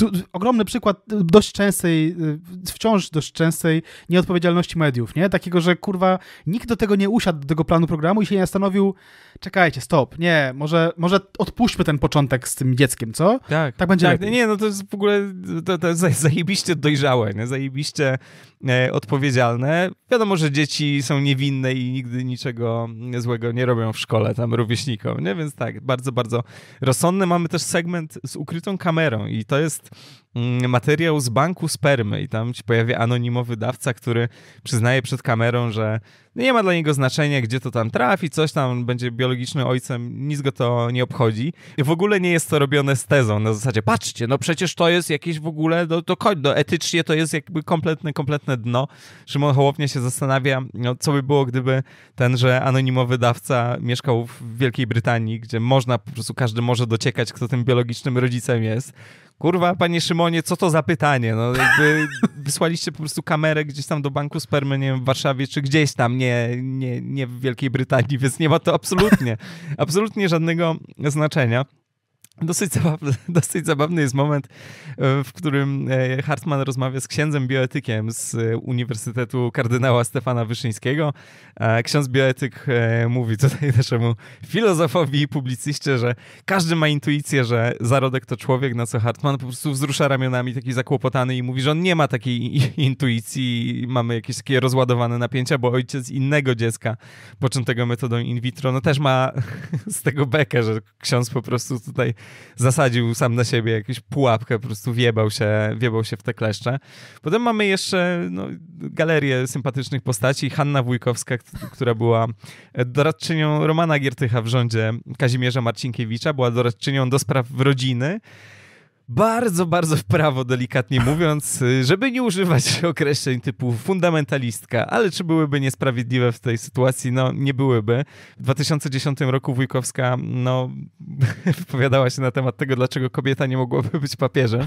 tu, ogromny przykład y, dość częstej, y, wciąż dość częstej nieodpowiedzialności mediów, nie? Takiego, że kurwa nikt do tego nie usiadł, do tego planu programu i się nie zastanowił, czekajcie, stop, nie, może, może odpuśćmy ten początek z tym dzieckiem, co? Tak, tak będzie tak, lepiej. Nie, no to jest w ogóle to, to jest zajebiście dojrzałe, nie? zajebiście e, odpowiedzialne. Wiadomo, że dzieci są niewinne i nigdy niczego złego nie robią w szkole tam rówieśnikom, nie? więc tak, bardzo, bardzo rozsądne. Mamy też segment z ukrytą kamerą i to jest Mm, materiał z banku spermy i tam się pojawia anonimowy dawca, który przyznaje przed kamerą, że no nie ma dla niego znaczenia, gdzie to tam trafi, coś tam będzie biologicznym ojcem, nic go to nie obchodzi. I w ogóle nie jest to robione z tezą, na zasadzie patrzcie, no przecież to jest jakieś w ogóle, no to no etycznie to jest jakby kompletne, kompletne dno. Szymon Hołownia się zastanawia, no, co by było, gdyby tenże anonimowy dawca mieszkał w Wielkiej Brytanii, gdzie można, po prostu każdy może dociekać, kto tym biologicznym rodzicem jest Kurwa, panie Szymonie, co to za pytanie? No, jakby wysłaliście po prostu kamerę gdzieś tam do banku spermy, nie wiem, w Warszawie czy gdzieś tam, nie, nie, nie w Wielkiej Brytanii, więc nie ma to absolutnie, absolutnie żadnego znaczenia. Dosyć zabawny, dosyć zabawny jest moment, e, w którym e, Hartman rozmawia z księdzem bioetykiem z e, Uniwersytetu Kardynała Stefana Wyszyńskiego. Ksiądz bioetyk mówi tutaj naszemu filozofowi i publicyście, że każdy ma intuicję, że zarodek to człowiek, na co Hartman po prostu wzrusza ramionami taki zakłopotany i mówi, że on nie ma takiej intuicji mamy jakieś takie rozładowane napięcia, bo ojciec innego dziecka poczętego metodą in vitro, no też ma z tego bekę, że ksiądz po prostu tutaj zasadził sam na siebie jakąś pułapkę, po prostu wiebał się, wiebał się w te kleszcze. Potem mamy jeszcze no, galerię sympatycznych postaci. Hanna Wójkowska, która była doradczynią Romana Giertycha w rządzie Kazimierza Marcinkiewicza, była doradczynią do spraw rodziny bardzo, bardzo w prawo, delikatnie mówiąc, y, żeby nie używać określeń typu fundamentalistka, ale czy byłyby niesprawiedliwe w tej sytuacji? No, nie byłyby. W 2010 roku Wójkowska, no, wypowiadała się na temat tego, dlaczego kobieta nie mogłaby być papieżem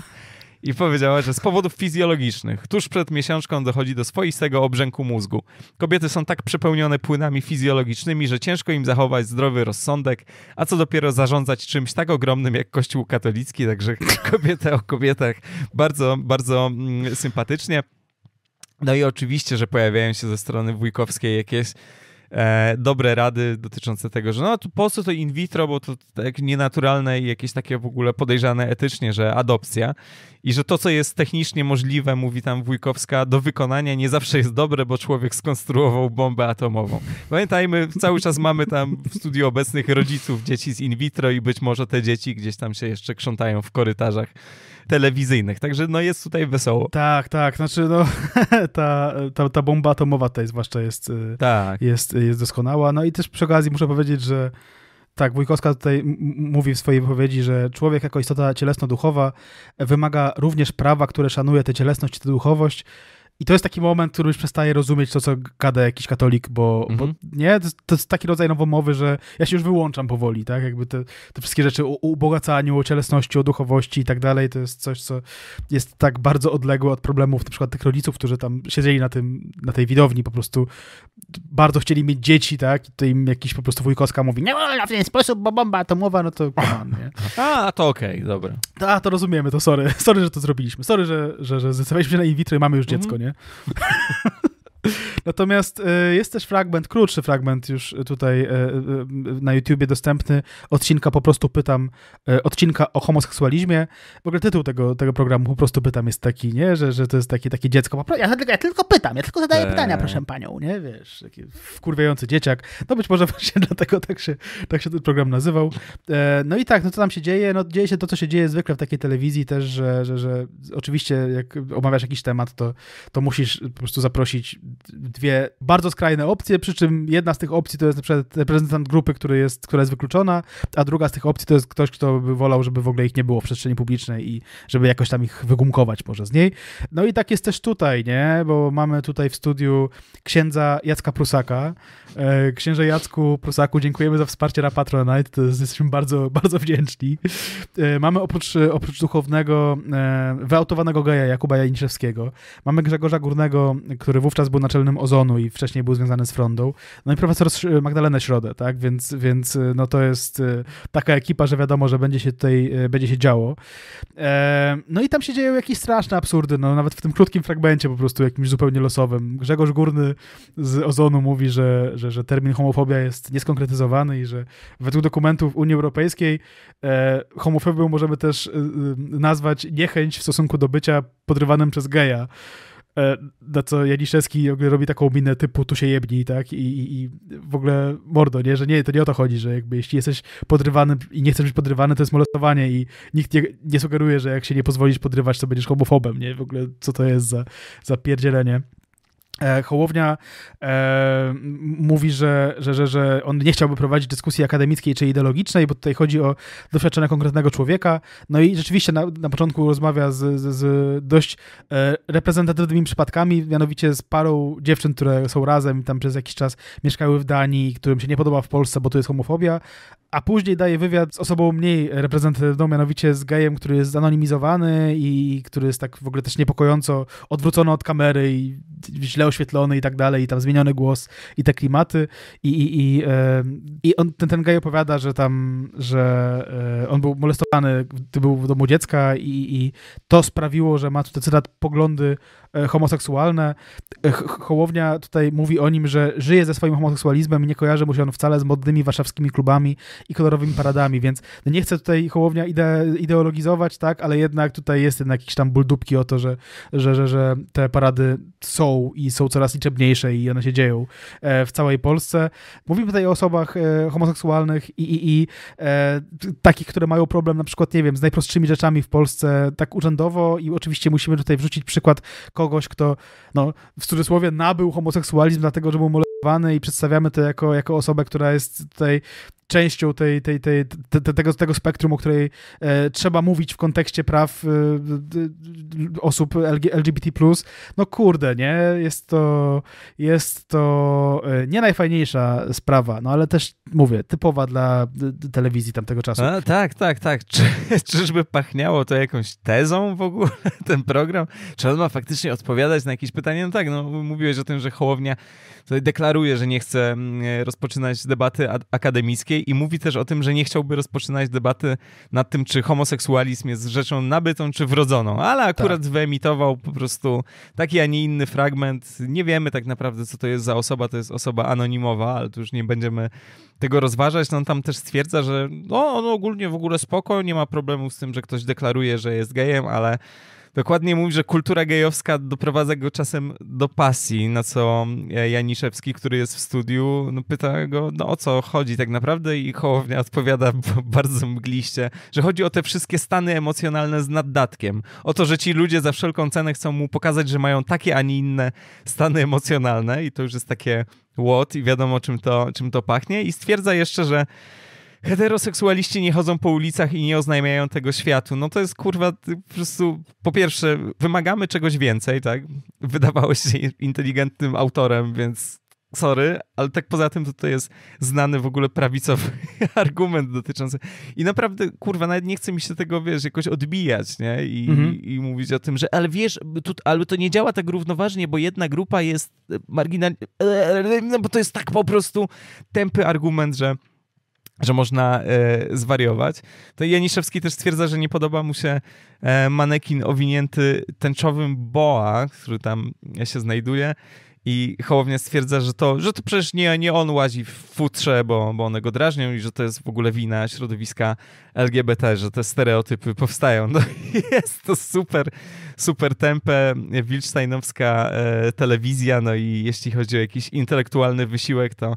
i powiedziała, że z powodów fizjologicznych tuż przed miesiączką dochodzi do swoistego obrzęku mózgu. Kobiety są tak przepełnione płynami fizjologicznymi, że ciężko im zachować zdrowy rozsądek, a co dopiero zarządzać czymś tak ogromnym jak Kościół katolicki, także kobieta o kobietach bardzo, bardzo mm, sympatycznie. No i oczywiście, że pojawiają się ze strony wujkowskiej jakieś e, dobre rady dotyczące tego, że no po co to in vitro, bo to tak nienaturalne i jakieś takie w ogóle podejrzane etycznie, że adopcja i że to, co jest technicznie możliwe, mówi tam Wójkowska, do wykonania nie zawsze jest dobre, bo człowiek skonstruował bombę atomową. Pamiętajmy, cały czas mamy tam w studiu obecnych rodziców dzieci z in vitro i być może te dzieci gdzieś tam się jeszcze krzątają w korytarzach telewizyjnych. Także no jest tutaj wesoło. Tak, tak. Znaczy no, ta, ta, ta bomba atomowa tutaj zwłaszcza jest, y, tak. jest, jest doskonała. No i też przy okazji muszę powiedzieć, że tak, Wójkowska tutaj mówi w swojej wypowiedzi, że człowiek jako istota cielesno-duchowa wymaga również prawa, które szanuje tę cielesność i tę duchowość, i to jest taki moment, który już przestaje rozumieć to, co gada jakiś katolik, bo, bo mhm. nie, to, to, jest taki rodzaj nowomowy, że ja się już wyłączam powoli, tak? Jakby te, te wszystkie rzeczy o ubogacaniu, o cielesności, o duchowości i tak dalej, to jest coś, co jest tak bardzo odległe od problemów na przykład tych rodziców, którzy tam siedzieli na, tym, na tej widowni po prostu bardzo chcieli mieć dzieci, tak? I to im jakiś po prostu wujkowska mówi, nie wolno w ten sposób, bo bomba atomowa, no to on, nie? A, to okej, okay, dobra. A, to rozumiemy, to sorry. Sorry, że to zrobiliśmy. Sorry, że, że, że zdecydowaliśmy się na in vitro i mamy już mhm. dziecko, mm -hmm. nie? Natomiast e, jest też fragment, krótszy fragment już tutaj e, e, na YouTubie dostępny, odcinka po prostu pytam, odcinka o homoseksualizmie. W ogóle tytuł tego, tego programu po prostu pytam jest taki, nie, że, że to jest takie, taki dziecko. Ja tylko, ja tylko pytam, ja tylko zadaję eee. pytania, proszę panią, nie, wiesz, taki wkurwiający dzieciak. No być może właśnie dlatego tak się, tak się ten program nazywał. No i tak, no co tam się dzieje? No dzieje się to, co się dzieje zwykle w takiej telewizji też, że, że, że oczywiście jak omawiasz jakiś temat, to, to musisz po prostu zaprosić dwie bardzo skrajne opcje, przy czym jedna z tych opcji to jest np. reprezentant grupy, który jest, która jest wykluczona, a druga z tych opcji to jest ktoś, kto by wolał, żeby w ogóle ich nie było w przestrzeni publicznej i żeby jakoś tam ich wygumkować może z niej. No i tak jest też tutaj, nie? Bo mamy tutaj w studiu księdza Jacka Prusaka. E, księże Jacku Prusaku, dziękujemy za wsparcie na Patronite, to jesteśmy bardzo, bardzo wdzięczni. E, mamy oprócz, oprócz duchownego, e, wyautowanego geja Jakuba Janiszewskiego, mamy Grzegorza Górnego, który wówczas był naczelnym Ozonu i wcześniej był związany z Frondą. No i profesor Magdalena Środę, tak? Więc, więc y, no to jest y, taka ekipa, że wiadomo, że będzie się tutaj, y, będzie się działo. E, no i tam się dzieją jakieś straszne absurdy, no nawet w tym krótkim fragmencie po prostu jakimś zupełnie losowym. Grzegorz Górny z Ozonu mówi, że, że, że termin homofobia jest nieskonkretyzowany i że według dokumentów Unii Europejskiej e, homofobią możemy też nazwać niechęć w stosunku do bycia podrywanym przez geja. E, na co Janiszewski robi taką minę typu tu się jebni, tak? I, i, I, w ogóle mordo, nie? Że nie, to nie o to chodzi, że jakby jeśli jesteś podrywany i nie chcesz być podrywany, to jest molestowanie i nikt nie, nie sugeruje, że jak się nie pozwolisz podrywać, to będziesz homofobem, nie? W ogóle co to jest za, za pierdzielenie. E, Hołownia e, mówi, że, że, że, że on nie chciałby prowadzić dyskusji akademickiej czy ideologicznej, bo tutaj chodzi o doświadczenia konkretnego człowieka. No i rzeczywiście na, na początku rozmawia z, z, z dość e, reprezentatywnymi przypadkami, mianowicie z parą dziewczyn, które są razem i tam przez jakiś czas mieszkały w Danii, którym się nie podoba w Polsce, bo tu jest homofobia, a później daje wywiad z osobą mniej reprezentatywną, mianowicie z gejem, który jest zanonimizowany i który jest tak w ogóle też niepokojąco odwrócony od kamery i źle źle oświetlony i tak dalej, i tam zmieniony głos i te klimaty. I, i, i, i on, ten, ten gaj opowiada, że tam, że e, on był molestowany, gdy był w domu dziecka i, i to sprawiło, że ma tutaj cytat poglądy e, homoseksualne. E, hołownia tutaj mówi o nim, że żyje ze swoim homoseksualizmem i nie kojarzy mu się on wcale z modnymi warszawskimi klubami i kolorowymi paradami, więc nie chcę tutaj Hołownia ide ideologizować, tak, ale jednak tutaj jest jednak jakiś tam buldupki o to, że, że, że, że te parady są i są coraz liczebniejsze i one się dzieją e, w całej Polsce. Mówimy tutaj o osobach e, homoseksualnych i, i, i e, takich, które mają problem na przykład, nie wiem, z najprostszymi rzeczami w Polsce tak urzędowo i oczywiście musimy tutaj wrzucić przykład kogoś, kto no, w cudzysłowie nabył homoseksualizm dlatego, że mu i przedstawiamy to jako, jako osobę, która jest tutaj częścią tej, tej, tej, te, tego, tego spektrum, o której e, trzeba mówić w kontekście praw e, e, osób LGBT+. No kurde, nie? Jest to, jest to e, nie najfajniejsza sprawa, no ale też, mówię, typowa dla telewizji tamtego czasu. A, tak, tak, tak. Czy, czyżby pachniało to jakąś tezą w ogóle, ten program? Czy on ma faktycznie odpowiadać na jakieś pytanie? No tak, no mówiłeś o tym, że Hołownia tutaj deklaruje deklaruje, że nie chce mm, rozpoczynać debaty akademickiej i mówi też o tym, że nie chciałby rozpoczynać debaty nad tym, czy homoseksualizm jest rzeczą nabytą czy wrodzoną, ale akurat tak. wyemitował po prostu taki, a nie inny fragment. Nie wiemy tak naprawdę, co to jest za osoba, to jest osoba anonimowa, ale tu już nie będziemy tego rozważać. No, on tam też stwierdza, że no, on ogólnie w ogóle spoko, nie ma problemu z tym, że ktoś deklaruje, że jest gejem, ale Dokładnie mówi, że kultura gejowska doprowadza go czasem do pasji, na co e, Janiszewski, który jest w studiu, no pyta go, no o co chodzi tak naprawdę i Hołownia odpowiada bardzo mgliście, że chodzi o te wszystkie stany emocjonalne z naddatkiem. O to, że ci ludzie za wszelką cenę chcą mu pokazać, że mają takie, a nie inne stany emocjonalne i to już jest takie łot i wiadomo czym to, czym to pachnie i stwierdza jeszcze, że heteroseksualiści nie chodzą po ulicach i nie oznajmiają tego światu. No to jest kurwa po prostu, po pierwsze, wymagamy czegoś więcej, tak? Wydawałeś się inteligentnym autorem, więc sorry, ale tak poza tym to, to jest znany w ogóle prawicowy argument dotyczący. I naprawdę, kurwa, nawet nie chce mi się tego, wiesz, jakoś odbijać, nie? I, mhm. i mówić o tym, że ale wiesz, tu, ale to nie działa tak równoważnie, bo jedna grupa jest marginalna, no bo to jest tak po prostu tępy argument, że że można e, zwariować. To Janiszewski też stwierdza, że nie podoba mu się e, manekin owinięty tęczowym boa, który tam e, się znajduje. I Hołownia stwierdza, że to, że to przecież nie, nie on łazi w futrze, bo, bo one go drażnią i że to jest w ogóle wina środowiska LGBT, że te stereotypy powstają. No, jest to super, super tempe, wilcztajnowska e, telewizja, no i jeśli chodzi o jakiś intelektualny wysiłek, to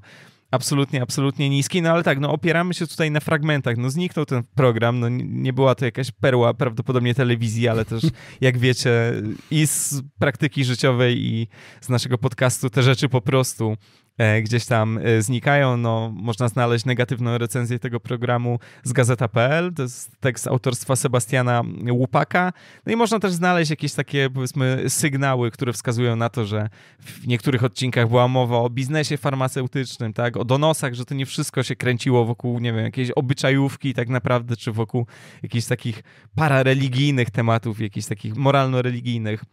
Absolutnie, absolutnie niski, no ale tak, no opieramy się tutaj na fragmentach, no zniknął ten program, no nie była to jakaś perła prawdopodobnie telewizji, ale też jak wiecie i z praktyki życiowej i z naszego podcastu te rzeczy po prostu E, gdzieś tam e, znikają. No, można znaleźć negatywną recenzję tego programu z gazeta.pl, to jest tekst autorstwa Sebastiana Łupaka. No i można też znaleźć jakieś takie, powiedzmy, sygnały, które wskazują na to, że w niektórych odcinkach była mowa o biznesie farmaceutycznym, tak, o donosach, że to nie wszystko się kręciło wokół, nie wiem, jakiejś obyczajówki tak naprawdę, czy wokół jakichś takich parareligijnych tematów, jakichś takich moralno-religijnych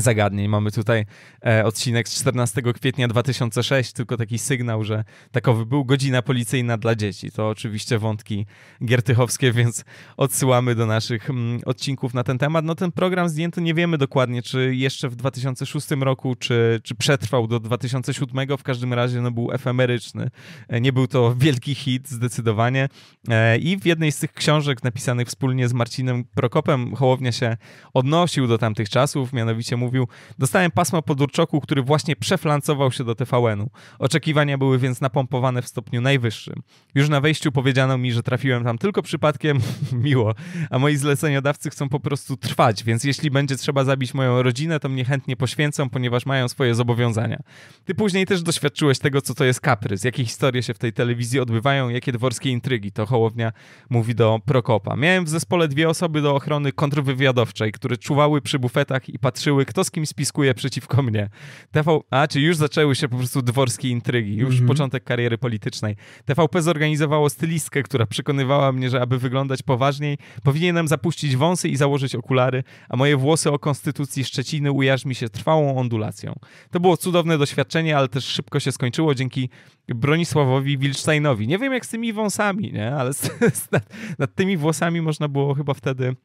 zagadnień. Mamy tutaj e, odcinek z 14 kwietnia 2006, tylko taki sygnał, że takowy był godzina policyjna dla dzieci. To oczywiście wątki giertychowskie, więc odsyłamy do naszych mm, odcinków na ten temat. No ten program zdjęty nie wiemy dokładnie, czy jeszcze w 2006 roku, czy, czy przetrwał do 2007. W każdym razie no, był efemeryczny. E, nie był to wielki hit zdecydowanie. E, I w jednej z tych książek napisanych wspólnie z Marcinem Prokopem Hołownia się odnosił do tamtych czasów, mianowicie mówił mówił, dostałem pasmo podurczoku, który właśnie przeflancował się do TVN-u. Oczekiwania były więc napompowane w stopniu najwyższym. Już na wejściu powiedziano mi, że trafiłem tam tylko przypadkiem, miło, a moi zleceniodawcy chcą po prostu trwać, więc jeśli będzie trzeba zabić moją rodzinę, to mnie chętnie poświęcą, ponieważ mają swoje zobowiązania. Ty później też doświadczyłeś tego, co to jest kaprys, jakie historie się w tej telewizji odbywają, jakie dworskie intrygi, to Hołownia mówi do Prokopa. Miałem w zespole dwie osoby do ochrony kontrwywiadowczej, które czuwały przy bufetach i patrzyły, kto kto z kim spiskuje przeciwko mnie. TV... A, czy już zaczęły się po prostu dworskie intrygi, już mm -hmm. początek kariery politycznej. TVP zorganizowało stylistkę, która przekonywała mnie, że aby wyglądać poważniej, powinienem zapuścić wąsy i założyć okulary, a moje włosy o konstytucji Szczeciny ujarzmi się trwałą ondulacją. To było cudowne doświadczenie, ale też szybko się skończyło dzięki Bronisławowi Wilcztajnowi. Nie wiem jak z tymi wąsami, nie? ale z, z nad, nad tymi włosami można było chyba wtedy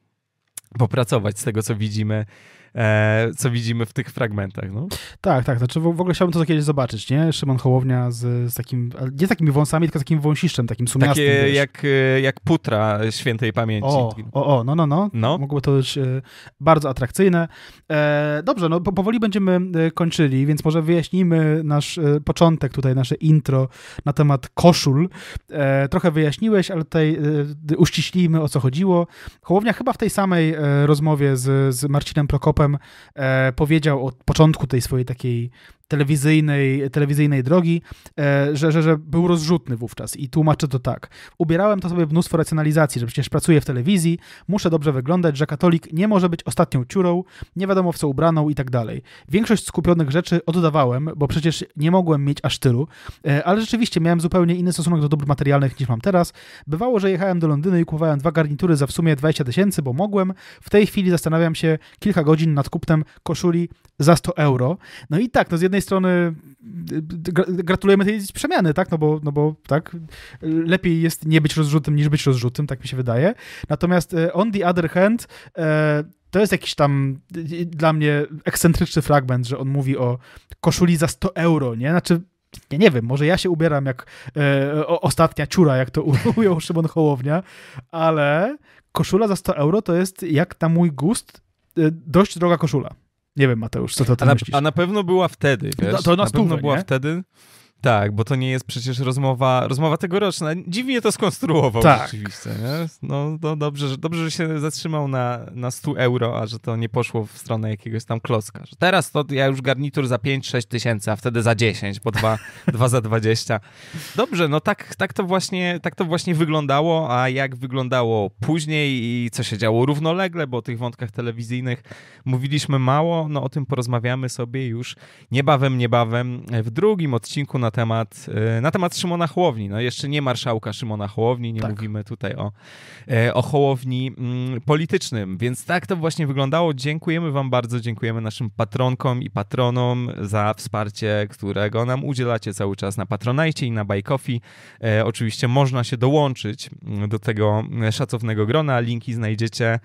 popracować z tego, co widzimy E, co widzimy w tych fragmentach. No. Tak, tak. Znaczy w ogóle chciałbym to kiedyś zobaczyć, nie? Szymon Hołownia z, z takim, nie takimi wąsami, tylko takim wąsiszczem, takim sumiastym. Takie jak, e, jak putra świętej pamięci. O, o, o no, no, no, no. mogłoby to być e, bardzo atrakcyjne. Dobrze, no powoli będziemy kończyli, więc może wyjaśnimy nasz początek tutaj, nasze intro na temat koszul. Trochę wyjaśniłeś, ale tutaj uściślimy o co chodziło. Hołownia chyba w tej samej rozmowie z, z Marcinem Prokopem Kopem, e, powiedział od początku tej swojej takiej telewizyjnej, telewizyjnej drogi, e, że, że, że był rozrzutny wówczas i tłumaczę to tak. Ubierałem to sobie mnóstwo racjonalizacji, że przecież pracuję w telewizji, muszę dobrze wyglądać, że katolik nie może być ostatnią ciurą, nie wiadomo w co ubraną i tak dalej. Większość skupionych rzeczy oddawałem, bo przecież nie mogłem mieć aż tylu, e, ale rzeczywiście miałem zupełnie inny stosunek do dóbr materialnych niż mam teraz. Bywało, że jechałem do Londynu i kupowałem dwa garnitury za w sumie 20 tysięcy, bo mogłem. W tej chwili zastanawiam się kilka godzin nad kupnem koszuli za 100 euro. No i tak, no z jednej jednej strony gratulujemy tej przemiany, tak? No bo, no bo tak, lepiej jest nie być rozrzutym niż być rozrzutym, tak mi się wydaje. Natomiast e, on the other hand e, to jest jakiś tam dla mnie ekscentryczny fragment, że on mówi o koszuli za 100 euro, nie? Znaczy ja nie wiem, może ja się ubieram jak e, o, ostatnia ciura, jak to ujął Szymon Hołownia, ale koszula za 100 euro to jest jak na mój gust e, dość droga koszula. Nie wiem, Mateusz, co to ty a na, myślisz? A na pewno była wtedy, wiesz? To, to na, na pewno była wtedy. Tak, bo to nie jest przecież rozmowa, rozmowa tegoroczna. Dziwnie to skonstruował tak. rzeczywiście. Nie? No, to no dobrze, dobrze, że się zatrzymał na, na 100 euro, a że to nie poszło w stronę jakiegoś tam klocka. Że teraz to ja już garnitur za 5-6 tysięcy, a wtedy za 10, po 2, 2 za 20. Dobrze, no tak, tak, to właśnie, tak to właśnie wyglądało, a jak wyglądało później i co się działo równolegle, bo o tych wątkach telewizyjnych mówiliśmy mało, no o tym porozmawiamy sobie już niebawem, niebawem w drugim odcinku na temat, y, na temat Szymona Chłowni. No jeszcze nie marszałka Szymona Chłowni, nie tak. mówimy tutaj o, e, o Hołowni mm, politycznym. Więc tak to właśnie wyglądało. Dziękujemy Wam bardzo, dziękujemy naszym patronkom i patronom za wsparcie, którego nam udzielacie cały czas na Patronajcie i na Bajkofi. E, oczywiście można się dołączyć mm, do tego e, szacownego grona. Linki znajdziecie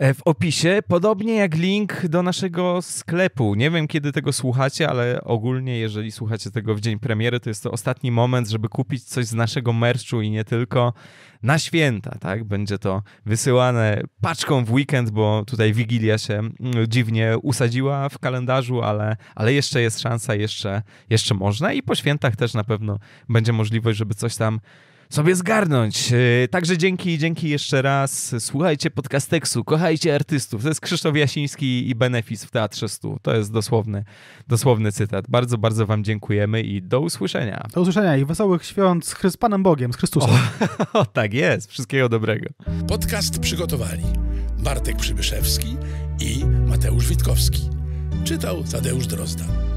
E, w opisie, podobnie jak link do naszego sklepu. Nie wiem, kiedy tego słuchacie, ale ogólnie, jeżeli słuchacie tego w dzień premiery, to jest to ostatni moment, żeby kupić coś z naszego merchu i nie tylko na święta, tak? Będzie to wysyłane paczką w weekend, bo tutaj Wigilia się mm, dziwnie usadziła w kalendarzu, ale, ale jeszcze jest szansa, jeszcze, jeszcze można i po świętach też na pewno będzie możliwość, żeby coś tam sobie zgarnąć. E, także dzięki, dzięki jeszcze raz. Słuchajcie podcasteksu, kochajcie artystów. To jest Krzysztof Jasiński i Benefis w Teatrze Stu. To jest dosłowny, dosłowny cytat. Bardzo, bardzo wam dziękujemy i do usłyszenia. Do usłyszenia i wesołych świąt z, Chry- z Panem Bogiem, z Chrystusem. O, o, tak jest. Wszystkiego dobrego. Podcast przygotowali Bartek Przybyszewski i Mateusz Witkowski. Czytał Tadeusz Drozda.